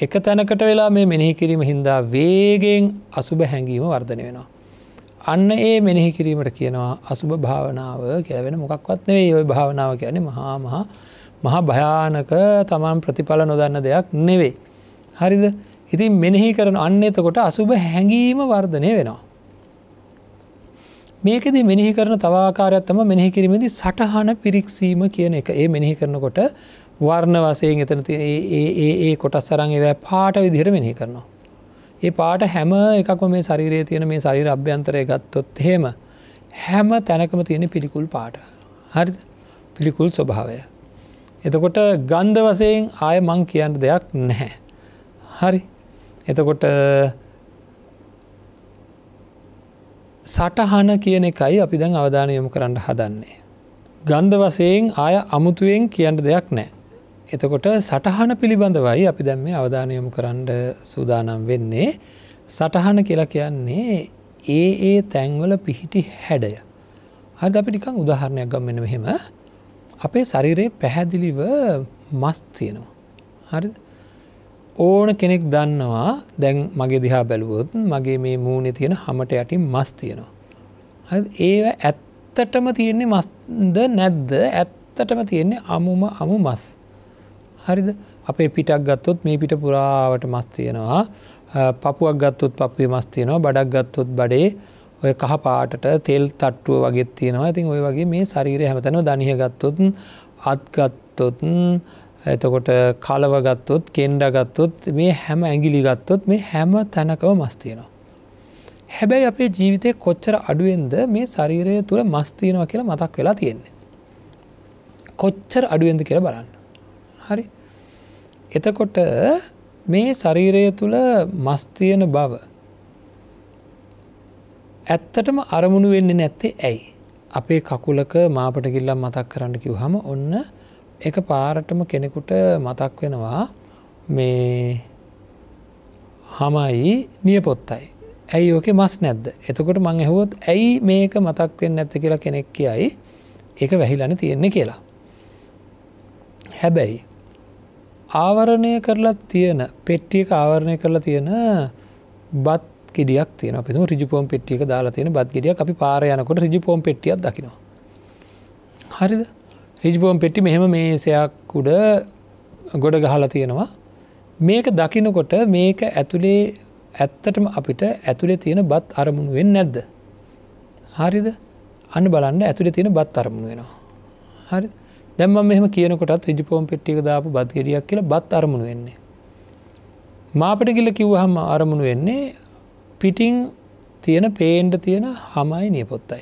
එක තැනකට වෙලා මේ මෙනෙහි කිරීම හින්දා වේගෙන් අසුභ හැඟීම වර්ධනය වෙනවා. අන්න ඒ මෙනෙහි කිරීමට කියනවා අසුභ භාවනාව කියලවෙන මොකක්වත් නෙවෙයි ඔය භාවනාව කියන්නේ මහා මහා මහා භයානක තමන් ප්‍රතිඵල නොදන්න දෙයක් නෙවෙයි. හරිද ඉතින් මෙනෙහි කරන අන්න එතකොට අසුභ හැඟීම වර්ධනය වෙනවා. මේකෙද මෙනිහි කරන තවාකාරයක්ත්තම මෙනෙහි කිරීමදි සටහන පිරික්සීම කියන එක ඒ මෙනෙහි කරනකොට වර්ණ වසයෙන් එතන ඒ කොටස් සරන් එවැ පාට විදිහට මෙහි කරනවා. ඒ පාට හැම එකක් මේ ශරීරය තියෙන මේ ශරීර අභ්‍යන්තරය ගත්තොත් හෙම හැම තැනකම තියෙන පිළිකුල් පාට හරි පිළිකුල් ස්වභාවය. එතකොට ගන්ධ වසයෙන් ආය මං කියන්න දෙයක් නැහැ. හරි එතකොට සටහන කියන එකයි අපි දැන් අවධානයොමු කරන්න හදන්නේ. ගන්ධ වසයෙන් ආය අමුතුවෙන් කියන්න දෙයක් නෑ. එතකොට සටහන පිළිබඳවයි අපි දැම් මේ අවධානයොමු කරන්න සූදානම් වෙන්නේ සටහන කියලා කියන්නේ ඒ ඒ තැන්වල පිහිටි හැඩය. හරි අපි ටිකං උදාහරණයක් ගම් වෙන මෙහෙම අපේ ශරිරයේ පැහැදිලිව මස් තියෙනවා. හරි ඕන කෙනෙක් දන්නවා දැන් මගේ දිහා බැලුවොත් මගේ මේ මූුණේ තියෙන හමට යටින් මස් තියෙනවා. ඒ ඇත්තටම තියෙන්නේ මස්ද නැද්ද ඇත්තටම තියෙන්නේ අමුම අමු මස්. හරිද අපේ පිටක් ගත්තොත් මේ පිට පුරාවට මස් තියෙනවා පපුුවක් ගත්තොත් පපුේ මස් තියෙනවා බඩක් ගත්තොත් බඩේ ඔය කහ පාටට තෙල් තට්ටුව වගේ තියෙනවා ඇතින් ඔය වගේ මේ ශරීරය හැමතැන දනිහ ගත්තොත් අත්ගත්තොත් එතකොට කලව ගත්තොත් කෙන්ඩ ගත්තොත් මේ හැම ඇගිලි ගත්තොත් මේ හැම තැනකව මස්තියනවා. හැබැයි අපේ ජීවිතය කොච්චර අඩුවෙන්ද මේ ශරීරය තුළ මස්තියනවා කියලා මතක් වෙලා තියෙන්නේ. කොච්චර අඩුවෙන්ද කියලා බලන්න. හරි එතකොට මේ ශරීරය තුළ මස්තියන බව ඇත්තටම අරමුණු වෙන්න නැත්තේ ඇයි අපේ කකුලක මාපට ගිල්ලම් මතක් කරන්න කිව් හම ඔන්න එක පාරටම කෙනෙකුට මතක් වෙනවා මේ හමයි නියපොත්තයි ඇයි ඕකේ මස් නැද්ද එතකොට මං ඇහුවොත් ඇයි මේක මතක්වෙන් නැත්ත කියලා කෙනෙක් කියයි ඒක වැහිලන තියෙන්නේ කියලා හැබැයි ආවරණය කරලා තියෙන පෙට්ටියක ආවරණය කරලා තියෙන බත් ගෙඩියක් තියෙන පිම රිජිපෝම් පෙට්ටියක දාලා තියෙන බත් ගෙඩියක් අපි පාරයනකොට රිජිපෝම් පෙට්ටියක් දකිනවා. හරිද රිජිපෝම් පෙට්ටි මෙහෙම මේසයක් උඩ ගොඩ ගහලා තියෙනවා මේක දකිනකොට මේක ඇතුළේ ඇත්තටම අපිට ඇතුළේ තියෙන බත් අරමුණු වෙන් නැද්ද. හරිද අන්න බලන්න ඇතුළේ තියෙන බත් අරමුණ වෙනවා. හරි දැම්ම මෙම කියනකොටත් විජපෝම් පෙට්ටික දාපු බත් ගෙඩියක් කියල බත් අරමුණු වෙන්නේ. මාපට කියල කිව්වහම අරමුණු වෙන්නේ පිටිං තියෙන පේන්ඩ තියෙන හමයි නියපොත්තයි.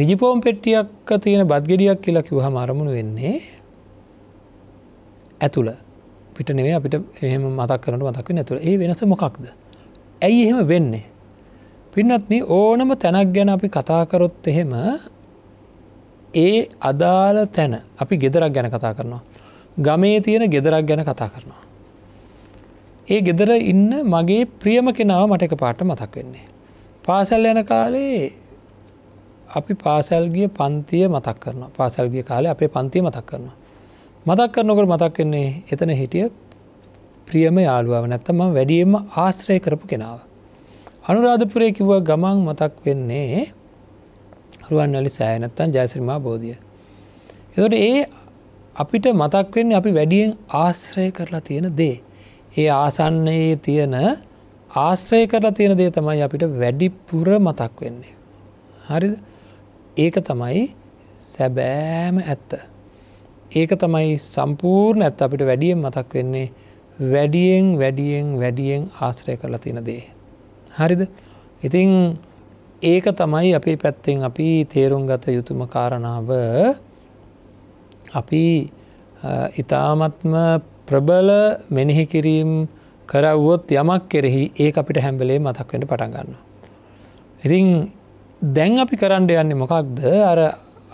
රිජිපෝම් පෙට්ටියක් තියෙන බද්ගෙඩියක් කියලා කිව්හ අරමුණු වෙන්නේ ඇතුළ පිට නෙවේ අපිට එහෙම මතක් කරනට මතක් නැතුළ ඒ වෙනස මොකක්ද. ඇයි එහෙම වෙන්නේ. පින්නත්න ඕනම තැනක් ගැන අපි කතාකරොත් එහෙම ඒ අදාළ තැන අපි ගෙදරක් ගැන කතා කරනවා. ගමේ තියෙන ගෙදරක් ගැන කතා කරනවා. ඒ ගෙදර ඉන්න මගේ ප්‍රියම කෙනාව මට එක පාට මතක් වෙන්නේ. පාසැල් යන කාලේ අපි පාසැල්ගිය පන්තිය මතක් කරන පාසැල්ගිය කාලේ අපේ පන්තිය මතක් කරනවා. මතක් කරනකට මතක් වෙන්නේ එතන හිටිය ප්‍රියම යාළුවාව නැත්තම වැඩියම ආශ්‍රය කරපු කෙනාව. අනුරාධපුරය කිව්ව ගමන් මතක් වෙන්නේ රුවන් වැලි සෑනත්තන් ජයසිරිමා බෝධිය. එතට ඒ අපිට මතක් වෙන්නේ අපි වැඩියෙන් ආශ්‍රය කරලා තියෙන දේ. ඒ ආසන්නයේ තියෙන ආශ්‍රය කරලා තියෙන දේ තමයි අපිට වැඩිපුර මතක් වෙන්නේ. හරි ඒක තමයි සැබෑම ඇත්ත. ඒක තමයි සම්පූර්ණ ඇත් අපිට වැඩියෙන් මතක් වෙන්නේ වැඩියෙන් වැඩියෙන් වැඩියෙන් ආශ්‍රය කරලා තියෙන දේ. හරිද ඉතිං ඒක තමයි අපේ පැත්තෙන් අපි තේරුම් ගත යුතුම කාරණාව අපි ඉතාමත්ම ප්‍රබල මෙනෙහි කිරීම් කරව්වොත් යමක් කෙරෙහි ඒ අපිට හැම්බලේ මතක්වෙන පටන්ගන්න. ඉතින් දැන් අපි කරන්න යන්නේ මොකක්ද අර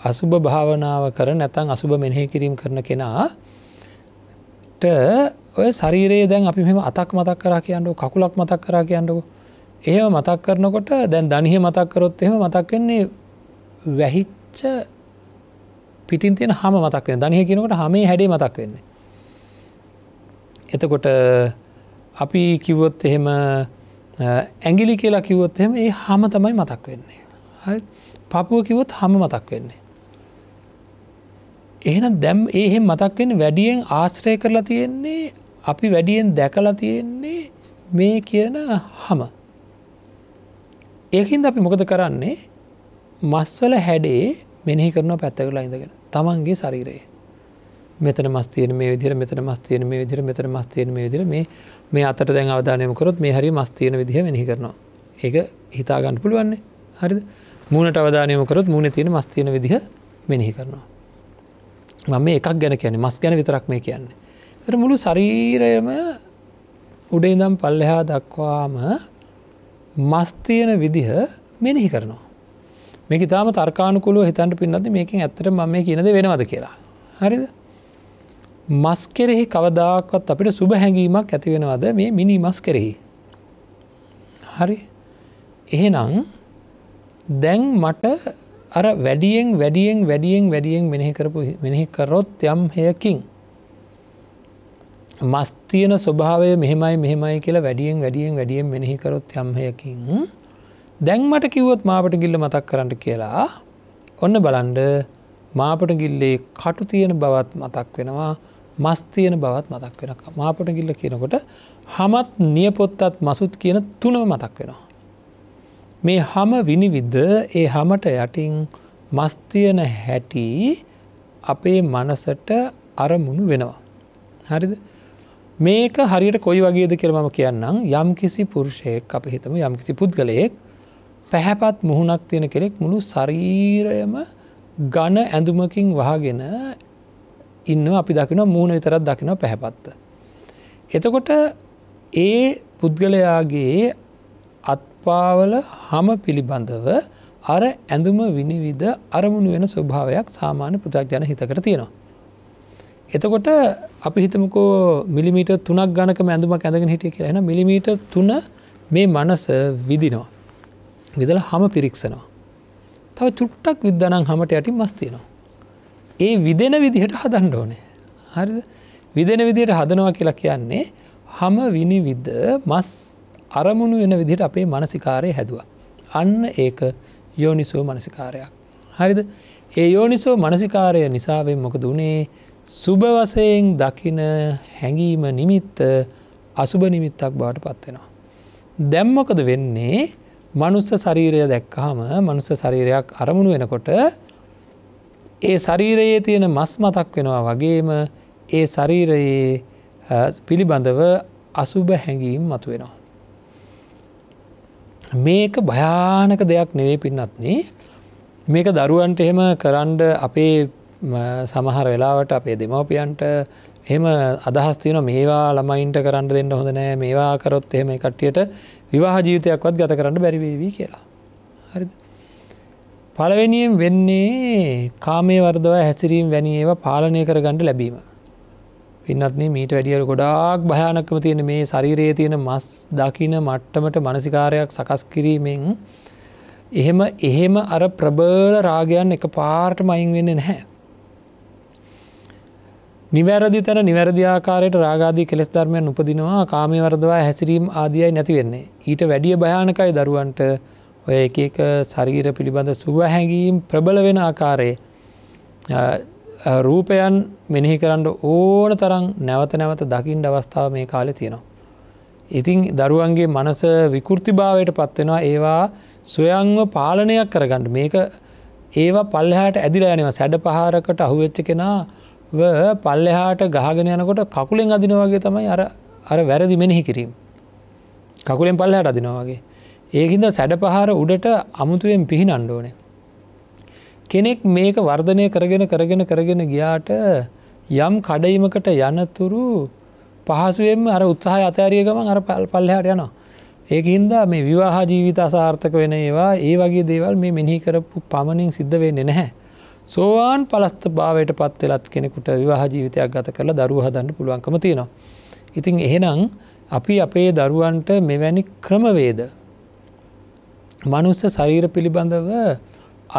අසුභ භාවනාව කර නැතන් අසුභ මෙනෙහි කිරීම් කරන කෙනාට ඔය ශරීරයේ දැන් අපි මෙම අතක් මතක් කරා කියන්නඩු කකුලක් මතක් කරා කියන්නඩුව ඒ මතක් කරනකොට දැන් දනිහ මතක්කරොත් එහෙම මතක්වෙන්නේ වැහිච්ච පිටින් තියෙන හම මතක් වෙන දනිහ කියනකොට හමේ හැඩේ මතක් වෙන්නේ. එතකොට අපි කිව්වොත් එහෙම ඇගිලි කියලා කිවොත් එහෙම ඒ හම තමයි මතක් වෙන්නේ. පපුුව කිවොත් හම මතක් වෙන්නේ. එහෙන දැම් ඒහෙම මතක් වෙන වැඩියෙන් ආශ්‍රය කරලා තියෙන්නේ අපි වැඩියෙන් දැකලා තියෙන්නේ මේ කියන හම. ඒකහින්ද අපි මොකද කරන්නේ මස්වල හැඩේ මෙනෙහි කරන පැත්තකලා ඉඳගෙන තමන්ගේ ශරීරයේ මෙතන මස්තියන මේ විදිර මෙතන මස්තියන මේ විදිර මෙතන මස්තියන මේ විදිර මේ මේ අතට දැන් අවධානයමකරොත් මේ හරි මස්තියන විදිහ වෙනහි කරනවා ඒක හිතාගන්න පුළුවන්නේ හරිද මූුණට අවධානයමකරොත් මූුණ තියෙන මස්තියන විදිහ මෙනෙහි කරනවා මම මේ එකක් ගැන කියන්නේ මස් ගැන විතරක් මේ කියන්නේ. තර මුළු ශරීරයම උඩේ ඉඳම් පල්ලෙහා දක්වාම මස්තියන විදිහ මෙනෙහි කරනවා. මේක තාම තර්කානුකුලුව හිතන්ට පින්නද මේකින් ඇත්තට ම මේ කියනද වෙනවද කියලා. හරිද මස් කෙරෙහි කවදාක්වත් අපිට සුභ හැඟීමක් ඇතිවෙනවද මේ මිනි මස් කෙරෙහි. හරි එහෙනම් දැන් මට අර වැඩියෙන් වැඩියෙන් වැඩියෙන් වැඩියෙන් මෙනෙහි කරපු මෙනෙහි කරොත් යම් හයකින් මස්තියන ස්වභාවය මෙහෙමයි මෙහෙමයි කියලා වැඩියෙන් වැඩියෙන් වැඩියෙන් මෙනෙහිකරොත් යම්හයකින් දැන් මට කිව්වොත් මාපට ගිල්ල මතක් කරන්න කියලා ඔන්න බලන්ඩ මාපට ගිල්ලේ කටු තියෙන බවත් මතක් වෙනවා මස්තියන බවත් මතක් වෙන මාපට ගිල්ල කියනකොට හමත් නියපොත්තත් මසුත් කියන තුනම මතක් වෙනවා. මේ හම විනිවිද ඒ හමට යටින් මස්තියන හැටි අපේ මනසට අරමුණු වෙනවා. හරිද? මේක හරියට කොයි වගේද කියරමම කියන්නම් යම් කිසි පුරුෂයෙක් අප හිතම යම් කිසි පුද්ගලයෙක් පැහැපත් මුහුණක් තියෙන කෙනෙක් මුළු ශරීරයම ගණ ඇඳුමකින් වහගෙන ඉන්න අපි දකින මූුණ විතරත් දකින පැහැපත්ත. එතකොට ඒ පුද්ගලයාගේ අත්පාවල හම පිළිබඳව අර ඇඳුම විනිවිද අරමුණ වෙන ස්වභාවයක් සාමාන්‍ය පුදක් ජන හිතකට තියෙනවා. එතකොට අපි හිතමකෝ මිලිමීට තුනක් ගණක ඇඳුමක් ඇඳගෙන හිටිය කියලා එන මිලිමීට තුන මේ මනස විදිනවා. විදල හම පිරික්සනවා. තව චුට්ටක් විද්ධනං හමට යටටින් මස්තියනවා. ඒ විදෙන විදිහට හදන්න ඕනේ. හරි විදෙන විදියට හදනවා කියලා කියන්නේ හම විනිවිද මස් අරමුණු වෙන විදිහට අපේ මනසිකාරය හැදවා. අන්න ඒක යෝනිසෝ මනසිකාරයක්. හරිද ඒ යෝනිසෝ මනසිකාරය නිසාවෙන් මොක දුනේ සුභ වසයෙන් දකින හැඟීම නිමිත්ත අසුභ නිමිත්තක් බාට පත්වෙනවා. දැම්මකද වෙන්නේ මනුස්ස ශරීරය දැක්කහම මනුස්ස ශරීරයක් අරමුණු වෙනකොට ඒ ශරීරයේ තියෙන මස් මතක් වෙනවා වගේම ඒ ශරීරයේ පිළිබඳව අසුභ හැඟීම් මතු වෙනවා. මේක භයානක දෙයක් නෙවේ පින්නත්න මේක දරුවන්ට එහෙම කරන්ඩ අපේ සමහර වෙලාවට අපේ දෙමවපියන්ට එම අදහස්තියන මේවා ළමයින්ට කරන්න දෙන්න හොඳ නෑ මේවා කරොත් එහෙම කට්ටියට විවාහ ජීවිතයක්වත් ගත කරන්න බැරිවේවී කියලා. හරි පලවෙනියෙන් වෙන්නේ කාමේ වර්දව හැසිරීම් වැනි ඒවා පාලනය කරගන්නඩ ලැබීම. පින්නත්න මීට වැඩියර ගොඩාක් භයානකම තියෙන මේ ශරීරයේ තියෙන මස් දකින මට්ටමට මනසිකාරයක් සකස් කිරීමෙන් එහෙම එහෙම අර ප්‍රබල රාගයන් එක පාර්ට මයින් වෙන්න නැහැ. නිවැරදි තැන නිවැරදි ආකාරයට රාගාදී කෙස් ධර්මයන් උපදිනවා කාමි වරදවා හැසිරීම් ආදියයි නැති වෙන්නේ. ඊට වැඩිය භයානකයි දරුවන්ට ඔය එක එක ශරීර පිළිබඳ සුව හැඟීම් ප්‍රබල වෙන ආකාරයේ රූපයන් මෙනෙහි කරන්න ඕන තරම් නැවත නැවත දකිින් අවස්ථාව මේ කාලෙ තියෙනවා. ඉතිං දරුවන්ගේ මනස විකෘතිභාවයට පත්වෙනවා ඒවා සොයංව පාලනයක් කරගන්න මේක ඒවා පල්ලහට ඇදිලා යනවා සැඩ පහරකට අහුවෙච්ච කෙනා පල්ලෙහාට ගහගෙන යනකොට කකුලෙන් අදින වගේ තමයි අර අර වැරදි මෙනෙහි කිරීම. කකුලෙන් පල්ලහට අදිනවාගේ. ඒහින්ද සැඩ පහර උඩට අමුතුවෙන් පිහි නණ්ඩෝනේ. කෙනෙක් මේක වර්ධනය කරගෙන කරගෙන කරගෙන ගියාට යම් කඩයිමකට යනතුරු පහසුවෙන් අර උත්සාහ අතෑරිය ගමන් අර පල් පල්ලහට යනවා. ඒක හින්දා මේ විවාහා ජීවිත අසාර්ථක වෙන ඒවා ඒ වගේ දේවල් මේ මෙනිහි කරපු පමණින් සිද්ධ වෙන්නේ නැහැ. සෝවාන් පලස්ත භාවයට පත් වෙලත් කෙනෙකුට විවාහ ජීවිතයක් ගත කරලා දරුව හදන්න පුළුවන්කම තියෙනවා. ඉතින් එහෙනම් අපි අපේ දරුවන්ට මෙවැනි ක්‍රමවේද. මනුස්ස ශරීර පිළිබඳව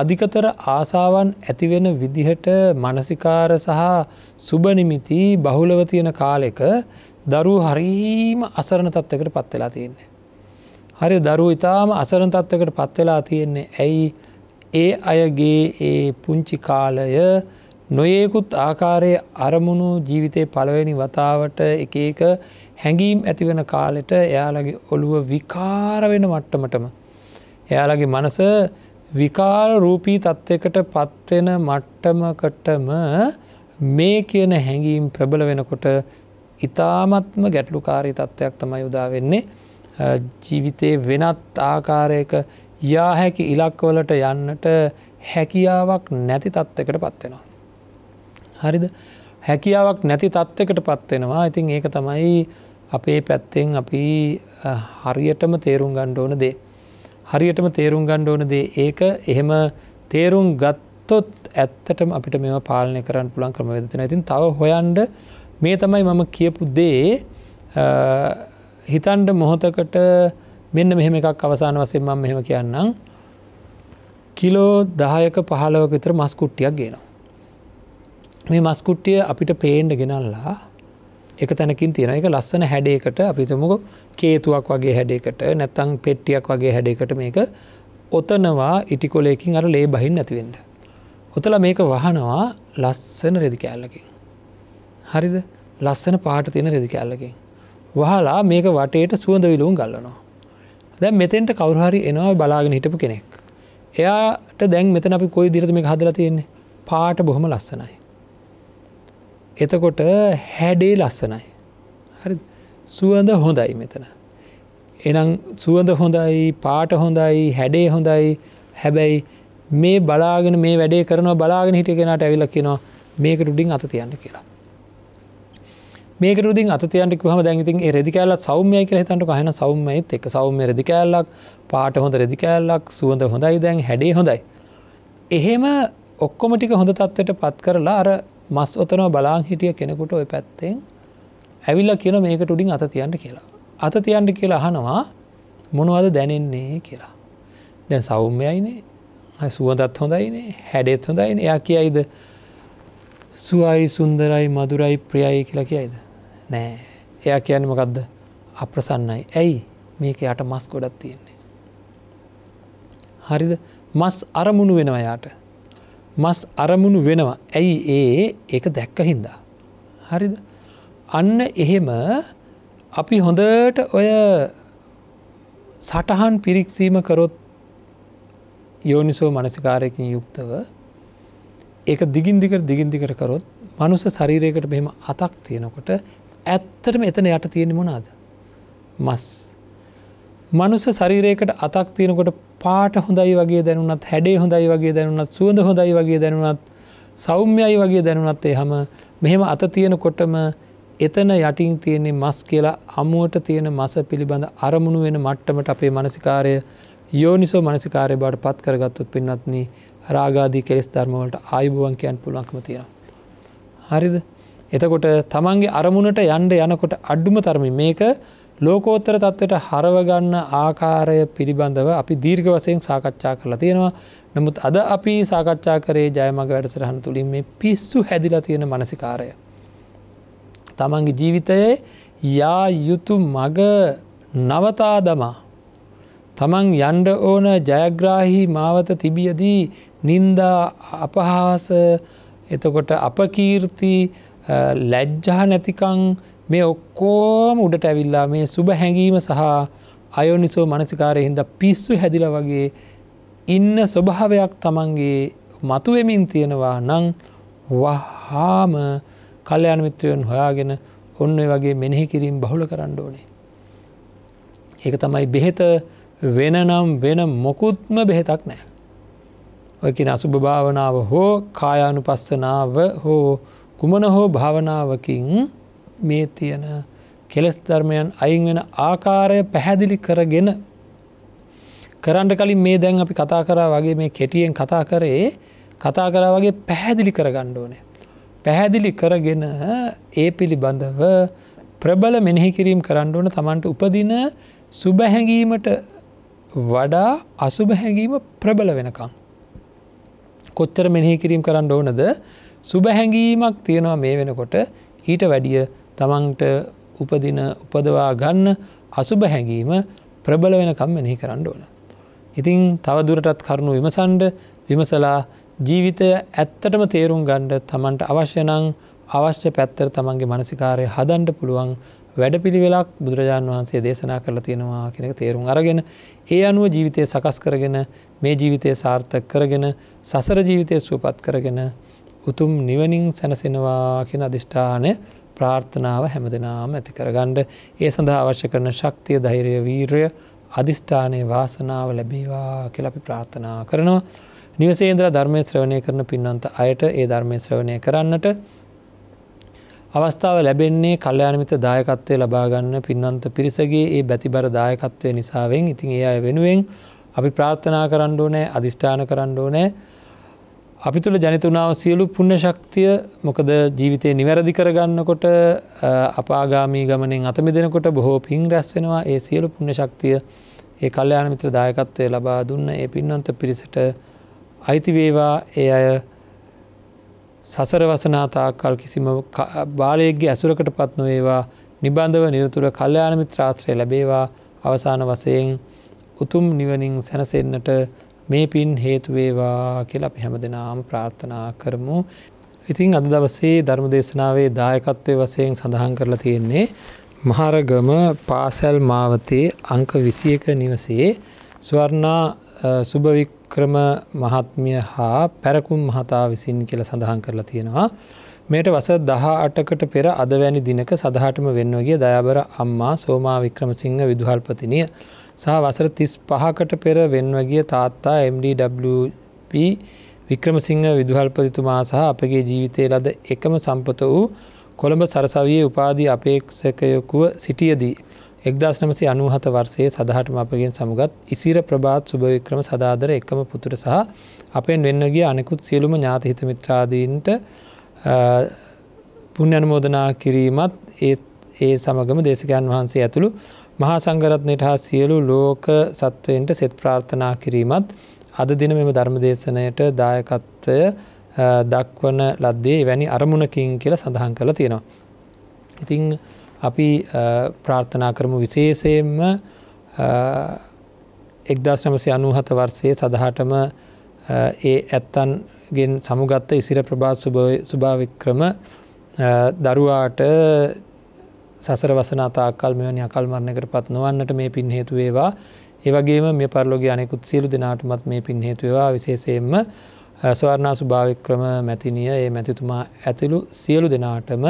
අධිකතර ආසාවන් ඇතිවෙන විදිහට මනසිකාර සහ සුබනිමිති බහුලව තියෙන කාලෙක දරු හරීම අසරණ තත්වකට පත්වෙලා තියෙන්නේ. හරි දරු ඉතාම අසරණ තත්වකට පත්වෙලා තියෙන්නේ ඇයි ඒ අයගේ ඒ පුංචි කාලය නොයෙකුත් ආකාරය අරමුණු ජීවිතය පළවෙනි වතාවට එක එක හැඟීම් ඇතිවෙන කාලෙට එයාලගේ ඔළුව විකාරවෙන මට්ටමටම. එයාලගේ මනස විකාර රූපී තත්ත්වකට පත්වෙන මට්ටමකටම මේ කියන හැඟීම් ප්‍රබල වෙනකොට ඉතාමත්ම ගැටලුකාරී තත්ත්වයක් තමයි යුදා වෙන්නේ ජීවිතයේ වෙනත් ආකාරයක යා හැකි ඉලක්කවලට යන්නට හැකියාවක් නැති තත්ත්කට පත්වෙනවා. හරිද හැකියාවක් නැති තත්ත්කට පත්වෙනවා ඉතින් ඒක තමයි අපේ පැත්තෙන් අපි හරියටම තේරුම් ගණ්ඩ ඕන දේ. හරියටම තේරුම් ගණ්ඩ ඕන දේ ඒක එහෙම තේරුම් ගත්තොත් ඇත්තටම අපිට මෙම පාලනය කරන්න පුළන් ක්‍රමවෙදතින ඇතින් තව හොයන්ඩ මේ තමයි මම කියපු දේ හිතන්ඩ මොහොතකට මෙන්න මෙහෙම එකක් අවසාන වසෙන් මම මෙහෙම කියන්නම් කිලෝ දහයක පහලවක විතර මස්කුට්ටියක් ගේනවා. මේ මස්කුට්ටිය අපිට පේන්ඩ ගෙනල්ලා එක තැනකින් තියෙන එක ලස්සන හැඩේකට අපිතමක කේතුවක් වගේ හැඩේකට නැත්තං පෙට්ටියක් වගේ හැඩේකට මේක ඔතනවා ඉටිකොලයකින් අර ලේ බහින් නැතිවෙන්ට. ඔතල මේක වහනවා ලස්සන රෙදිකෑල්ලකින්. හරිද ලස්සන පාට තියෙන රෙදිකෑල්ලකින්. වහලා මේක වටේට සුවඳ විලුම් ගල්ලනවා. දැ මෙතෙන්ට කවරහරි එනවා බලාගෙන හිටපු කෙනෙක්. එයාට දැන් මෙතන අපි කොයි දිරත මේ හදල තියෙන්නේ පාට බොහොම ලස්සනයි. එතකොට හැඩේ ලස්සනයි. හරි සුවඳ හොඳයි මෙතන. එනම් සුවඳ හොඳයි පාට හොඳයි හැඩේ හොඳයි හැබැයි මේ බලාගෙන මේ වැඩේ කරනවා බලාගෙන හිටිය කෙනට ඇවිලක් කියෙනවා මේක රුඩින් අත තියන්න කියලා. මේකරුදින් අතතියන්ටක් හම දැන්ඉතින් රෙදිකෑල්ලත් සෞම්යය කර හිතන්ට හන සෞම්යත් එක සෞම්ය රෙදිකෑල්ලක් පාට හොඳ රෙදිකෑල්ලක් සුවඳ හොඳයි දැන් හැඩේ හොඳයි. එහෙම ඔක්කොමටික හොඳ තත්වට පත් කරලා අර මස් ඔතනව බලාං හිටිය කෙනෙකුට ඔය පැත්තෙන් ඇවිල්ල කියන මේක ටුඩින් අතතියන්ට කියලා. අතතියන්ට කියලා අහනවා මොනවද දැනෙන්නේ කියලා. දැන් සෞම්යයිනේ සුවදත් හොඳයිනේ හැඩෙත් හොඳයින එයා කියයිද සුවයි සුන්දරයි මදුරයි ප්‍රියයි කියලා කියයිද. නෑ එයා කියන්නමකක්ද අප්‍රසන්නයි ඇයි මේක යට මස් ගොඩත් තියෙන්නේ. හරිද මස් අරමුණු වෙනවා යාට මස් අරමුණු වෙනවා ඇයි ඒ ඒක දැක්ක හින්දා. හරිද අන්න එහෙම අපි හොඳට ඔය සටහන් පිරික්සීම කරොත් යෝනිසෝ මනසිකාරයකින් යුක්තව ඒක දිගින්දිකට දිගින්දිකට කරොත් මනුස ශරීරයකට මෙහෙම අතක් තියෙනකොට ඇත්තටම එතන යට තියෙන මොනාද. මස්. මනුස සරීරයකට අතක් තියෙනකොට පාට හොඳයි වගේ දැනුනත් හැඩේ හොඳයි වගේ දැනුනත් සුවඳ හොඳයි වගේ දැනුනත් සෞම්‍යයි වගේ දැනුනත් එහම මෙහෙම අත තියෙනකොටම එතන යටින් තියෙන්නේ මස් කියලා අමුවට තියෙන මස පිළිබඳ අරමුණු වෙන මට්ටමට අපේ මනසිකාරය යෝනිසෝ මනසිකාරය බවට පත් කරගත්තුත් පින්නත්න රාගාදී කෙස් ධර්මවලට ආයුබුවන් කියන් පුළුවන්කම තියෙන. හරිද? එතකොට තමන්ගේ අරමුණට යන්ඩ යනකොට අඩ්ඩුම තරමි මේක ලෝකෝත්තර තත්ත්වයට හරවගන්න ආකාරය පිළිබඳව අපි දීර්ඝ වසයෙන් සාකච්ඡා කරලා තියෙනවා නමුත් අද අපි සාකච්ඡා කරේ ජයමග වැඩසරහන තුළින් මේ පිස්සු හැදිලා තියෙන මනසිකාරය. තමන්ගේ ජීවිතයේ යා යුතු මග නවතා දමා. තමන් යන්ඩ ඕන ජයග්‍රාහි මාවත තිබියදී නින්දා අපහාස එතකොට අපකීර්ති ලැජ්ජහ නැතිකං මේ ඔක්කෝම උඩට ඇවිල්ලා මේ සුබ හැඟීම සහ අයෝනිසෝ මනසිකාරය හින්ද පිස්සු හැදිල වගේ ඉන්න ස්වභාවයක් තමන්ගේ මතුවෙමින් තියෙනවා නං වහාම කල්්‍යයන මිත්‍රයන් හොයාගෙන ඔන්න වගේ මෙනෙහි කිරීම් බහුල කරන්න ඕනේ. ඒක තමයි බෙහෙත වෙන නම් වෙන මොකුත්ම බෙහෙතක් නෑ. ඔයකින අසුභභාවනාව හෝ කායානු පස්සනාව හෝ කුමන හෝ භාවනාවකින් මේ තියෙන කෙලෙස් ධර්මයන් අයින් වෙන ආකාරය පැහැදිලි කරගෙන කරන්න කලින් මේ දැන් අපි කතා කරා වගේ මේ කෙටියෙන් කතා කරේ කතා කරා වගේ පැහැදිලි කරගන්න ඕනේ. පැහැදිලි කරගෙන ඒ පිළිබඳව ප්‍රබල මෙනෙහි කිරීම් කරන්න ඕන තමන්ට උපදින සුබැහැඟීමට වඩා අසුබැහැඟීම ප්‍රබල වෙනකං. කොච්චර මෙනෙහි කිරීම් කරන්න ඕනද සුබහැඟීමක් තියෙනවා මේ වෙනකොට ඊට වැඩිය තමන්ට උපදින උපදවා ගන්න අසුභ හැඟීම ප්‍රබල වෙනකම් මෙනෙහි කරන්න ඕන. ඉතිං තවදුරටත් කරුණු විමසන්ඩ විමසලා ජීවිතය ඇත්තටම තේරුම් ගණ්ඩ තමන්ට අවශ්‍යනං අවශ්‍ය පැත්තර තමන්ගේ මනසිකාරය හදන්ඩ පුළුවන් වැඩපිළිවෙලක් බුදුරජාණන් වහන්සේ දේශනා කරලා තියෙනවා කෙනෙක තේරුම් අරගෙන ඒ අනුව ජීවිතය සකස් කරගෙන මේ ජීවිතය සාර්ථක කරගෙන සසර ජීවිතය සුවපත් කරගෙන උතුම් නිවනින් සැනසෙනවා කියෙන අධිෂ්ඨානය ප්‍රාර්ථනාව හැම දෙනාම ඇති කරගණ්ඩ ඒ සඳහා අවශ්‍ය කරන ශක්තිය ධෛරය වීරය අධිෂ්ඨානය වාසනාව ලැබීවා කෙලපි ප්‍රාර්ථනා කරනවා. නිවසේන්ද්‍ර ධර්මය ශ්‍රවණය කරන පින්නන්ත අයට ඒ ධර්මය ශ්‍රවණය කරන්නට අවස්ථාව ලැබෙන්නේ කල්්‍යයානමිත දායකත්වය ලබාගන්න පින්නන්ත පිරිසගේ ඒ බැතිබර දායකත්වය නිසාවෙන් ඉතින් ඒ අය වෙනුවෙන් අපි ප්‍රාර්ථනා කරණ්ඩෝනෑ අධිෂ්ඨාන කරණ්ඩෝනෑ අපි තුළ ජනිතුනාව සියලු පුුණ්‍ය ශක්තිය මොකද ජීවිතය නිවැරදි කරගන්නකොට අපාගාමී ගමනින් අතම දෙනකොට බොහෝ පින් රැස්වෙනවා ඒ සියලු පුුණ්‍ය ශක්තිය ඒ කල්්‍යයාන මිත්‍ර දායකත්වය ලබා දුන්න ඒ පින්නන්ත පිරිසට අයිතිවේවා ඒ අය සසර වසනාතා කල් කිසිම බාලයගේ ඇසුරකට පත් නොවේවා නිබන්ධව නිරතුර කල්්‍යයාන මිත්‍රාශ්‍රය ලැබේවා අවසාන වසයෙන් උතුම් නිවනින් සැනසෙන්න්නට මේ පින් හේතුවේවා කියලා අපි හැම දෙනාම ප්‍රාර්ථනා කරමු. ඉතින් අද දවසේ ධර්ම දේශනාවේ දායකත්වය වසයෙන් සඳහන් කරලා තියෙන්නේ. මහරගම පාසැල් මාවතයේ අංක විසි එක නිවසේ ස්වර්ණා සුභවික්‍රම මහත්මිය හා පැරකුම් මහතා විසින් කියල සඳහන් කරලා තියෙනවා. මෙයට වස දහ අටකට පෙර අදවැනි දිනක සදහටම වෙන්නවගේ දයාබර අම්මා සෝමා වික්‍රමසිංහ විදුහල්පතිනිය සහ වසර තිස් පහකට පෙර වෙන්වගිය තාත්තා MDWP වික්‍රමසිංහ විදුහල්පතිතුමා සහ අපගේ ජීවිතය ලද එකම සම්පත වූ කොළඹ සරසවයේ උපාදී අපේක්ෂකයකුව සිටියදී. එක්දස් නමසි අනුහත වර්සයේ සදහටම අපගෙන් සමගත් ඉසිර ප්‍රභාත් සුභවික්‍රම සදාදර එකම පුතුර සහ අපෙන් වෙන්නගේ අනෙකුත් සියලුම ඥාතහිතමිත්‍රාදීන්ට පුුණ්‍යනමෝදනා කිරීමත් ඒ සමගම දේශකයන් වහන්සේ ඇතුළු මහා සංගරත්නයට හා සියලු ලෝක සත්වයන්ට සෙත් ප්‍රාර්ථනා කිරීමත් අද දින මෙම ධර්මදේශනයට දායකත්වය දක්වන ලද්දේ වැනි අරමුණකින් කියල සඳහන් කළ තියෙනවා. ඉතිං අපි ප්‍රාර්ථනා කරමු විශේෂයෙන්ම එක්දස් නමසි අනුහත වර්සයේ සඳහාටම ඒ ඇත්තන්ගෙන් සමුගත්ත ඉසිර ප්‍රභාත් සුභාවික්‍රම දරුවාට සසර වසන තාකල් මෙවැනි අකල් මරණයකට පත් නොවන්නට මේ පින් හේතුවේවා ඒවගේම මේ පරලොග අනෙකුත් සියලු දෙනාටමත් මේ පින් හේතුවවා විශේෂයෙන්ම ස්වර්ණා සුභාවික්‍රම මැතිනිය ඒ මැතිතුමා ඇතුළු සියලු දෙනාටම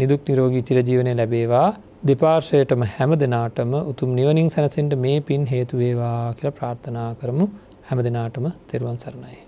නිදුක් නිරෝගී චිරජීවනය ලැබේවා දෙපාර්ශයටම හැම දෙනාටම උතුම් නිවනින් සැනසෙන්ට මේ පින් හේතුවේවා කියල ප්‍රාර්ථනා කරමු හැම දෙනාටම තෙරුවන් සරණයි.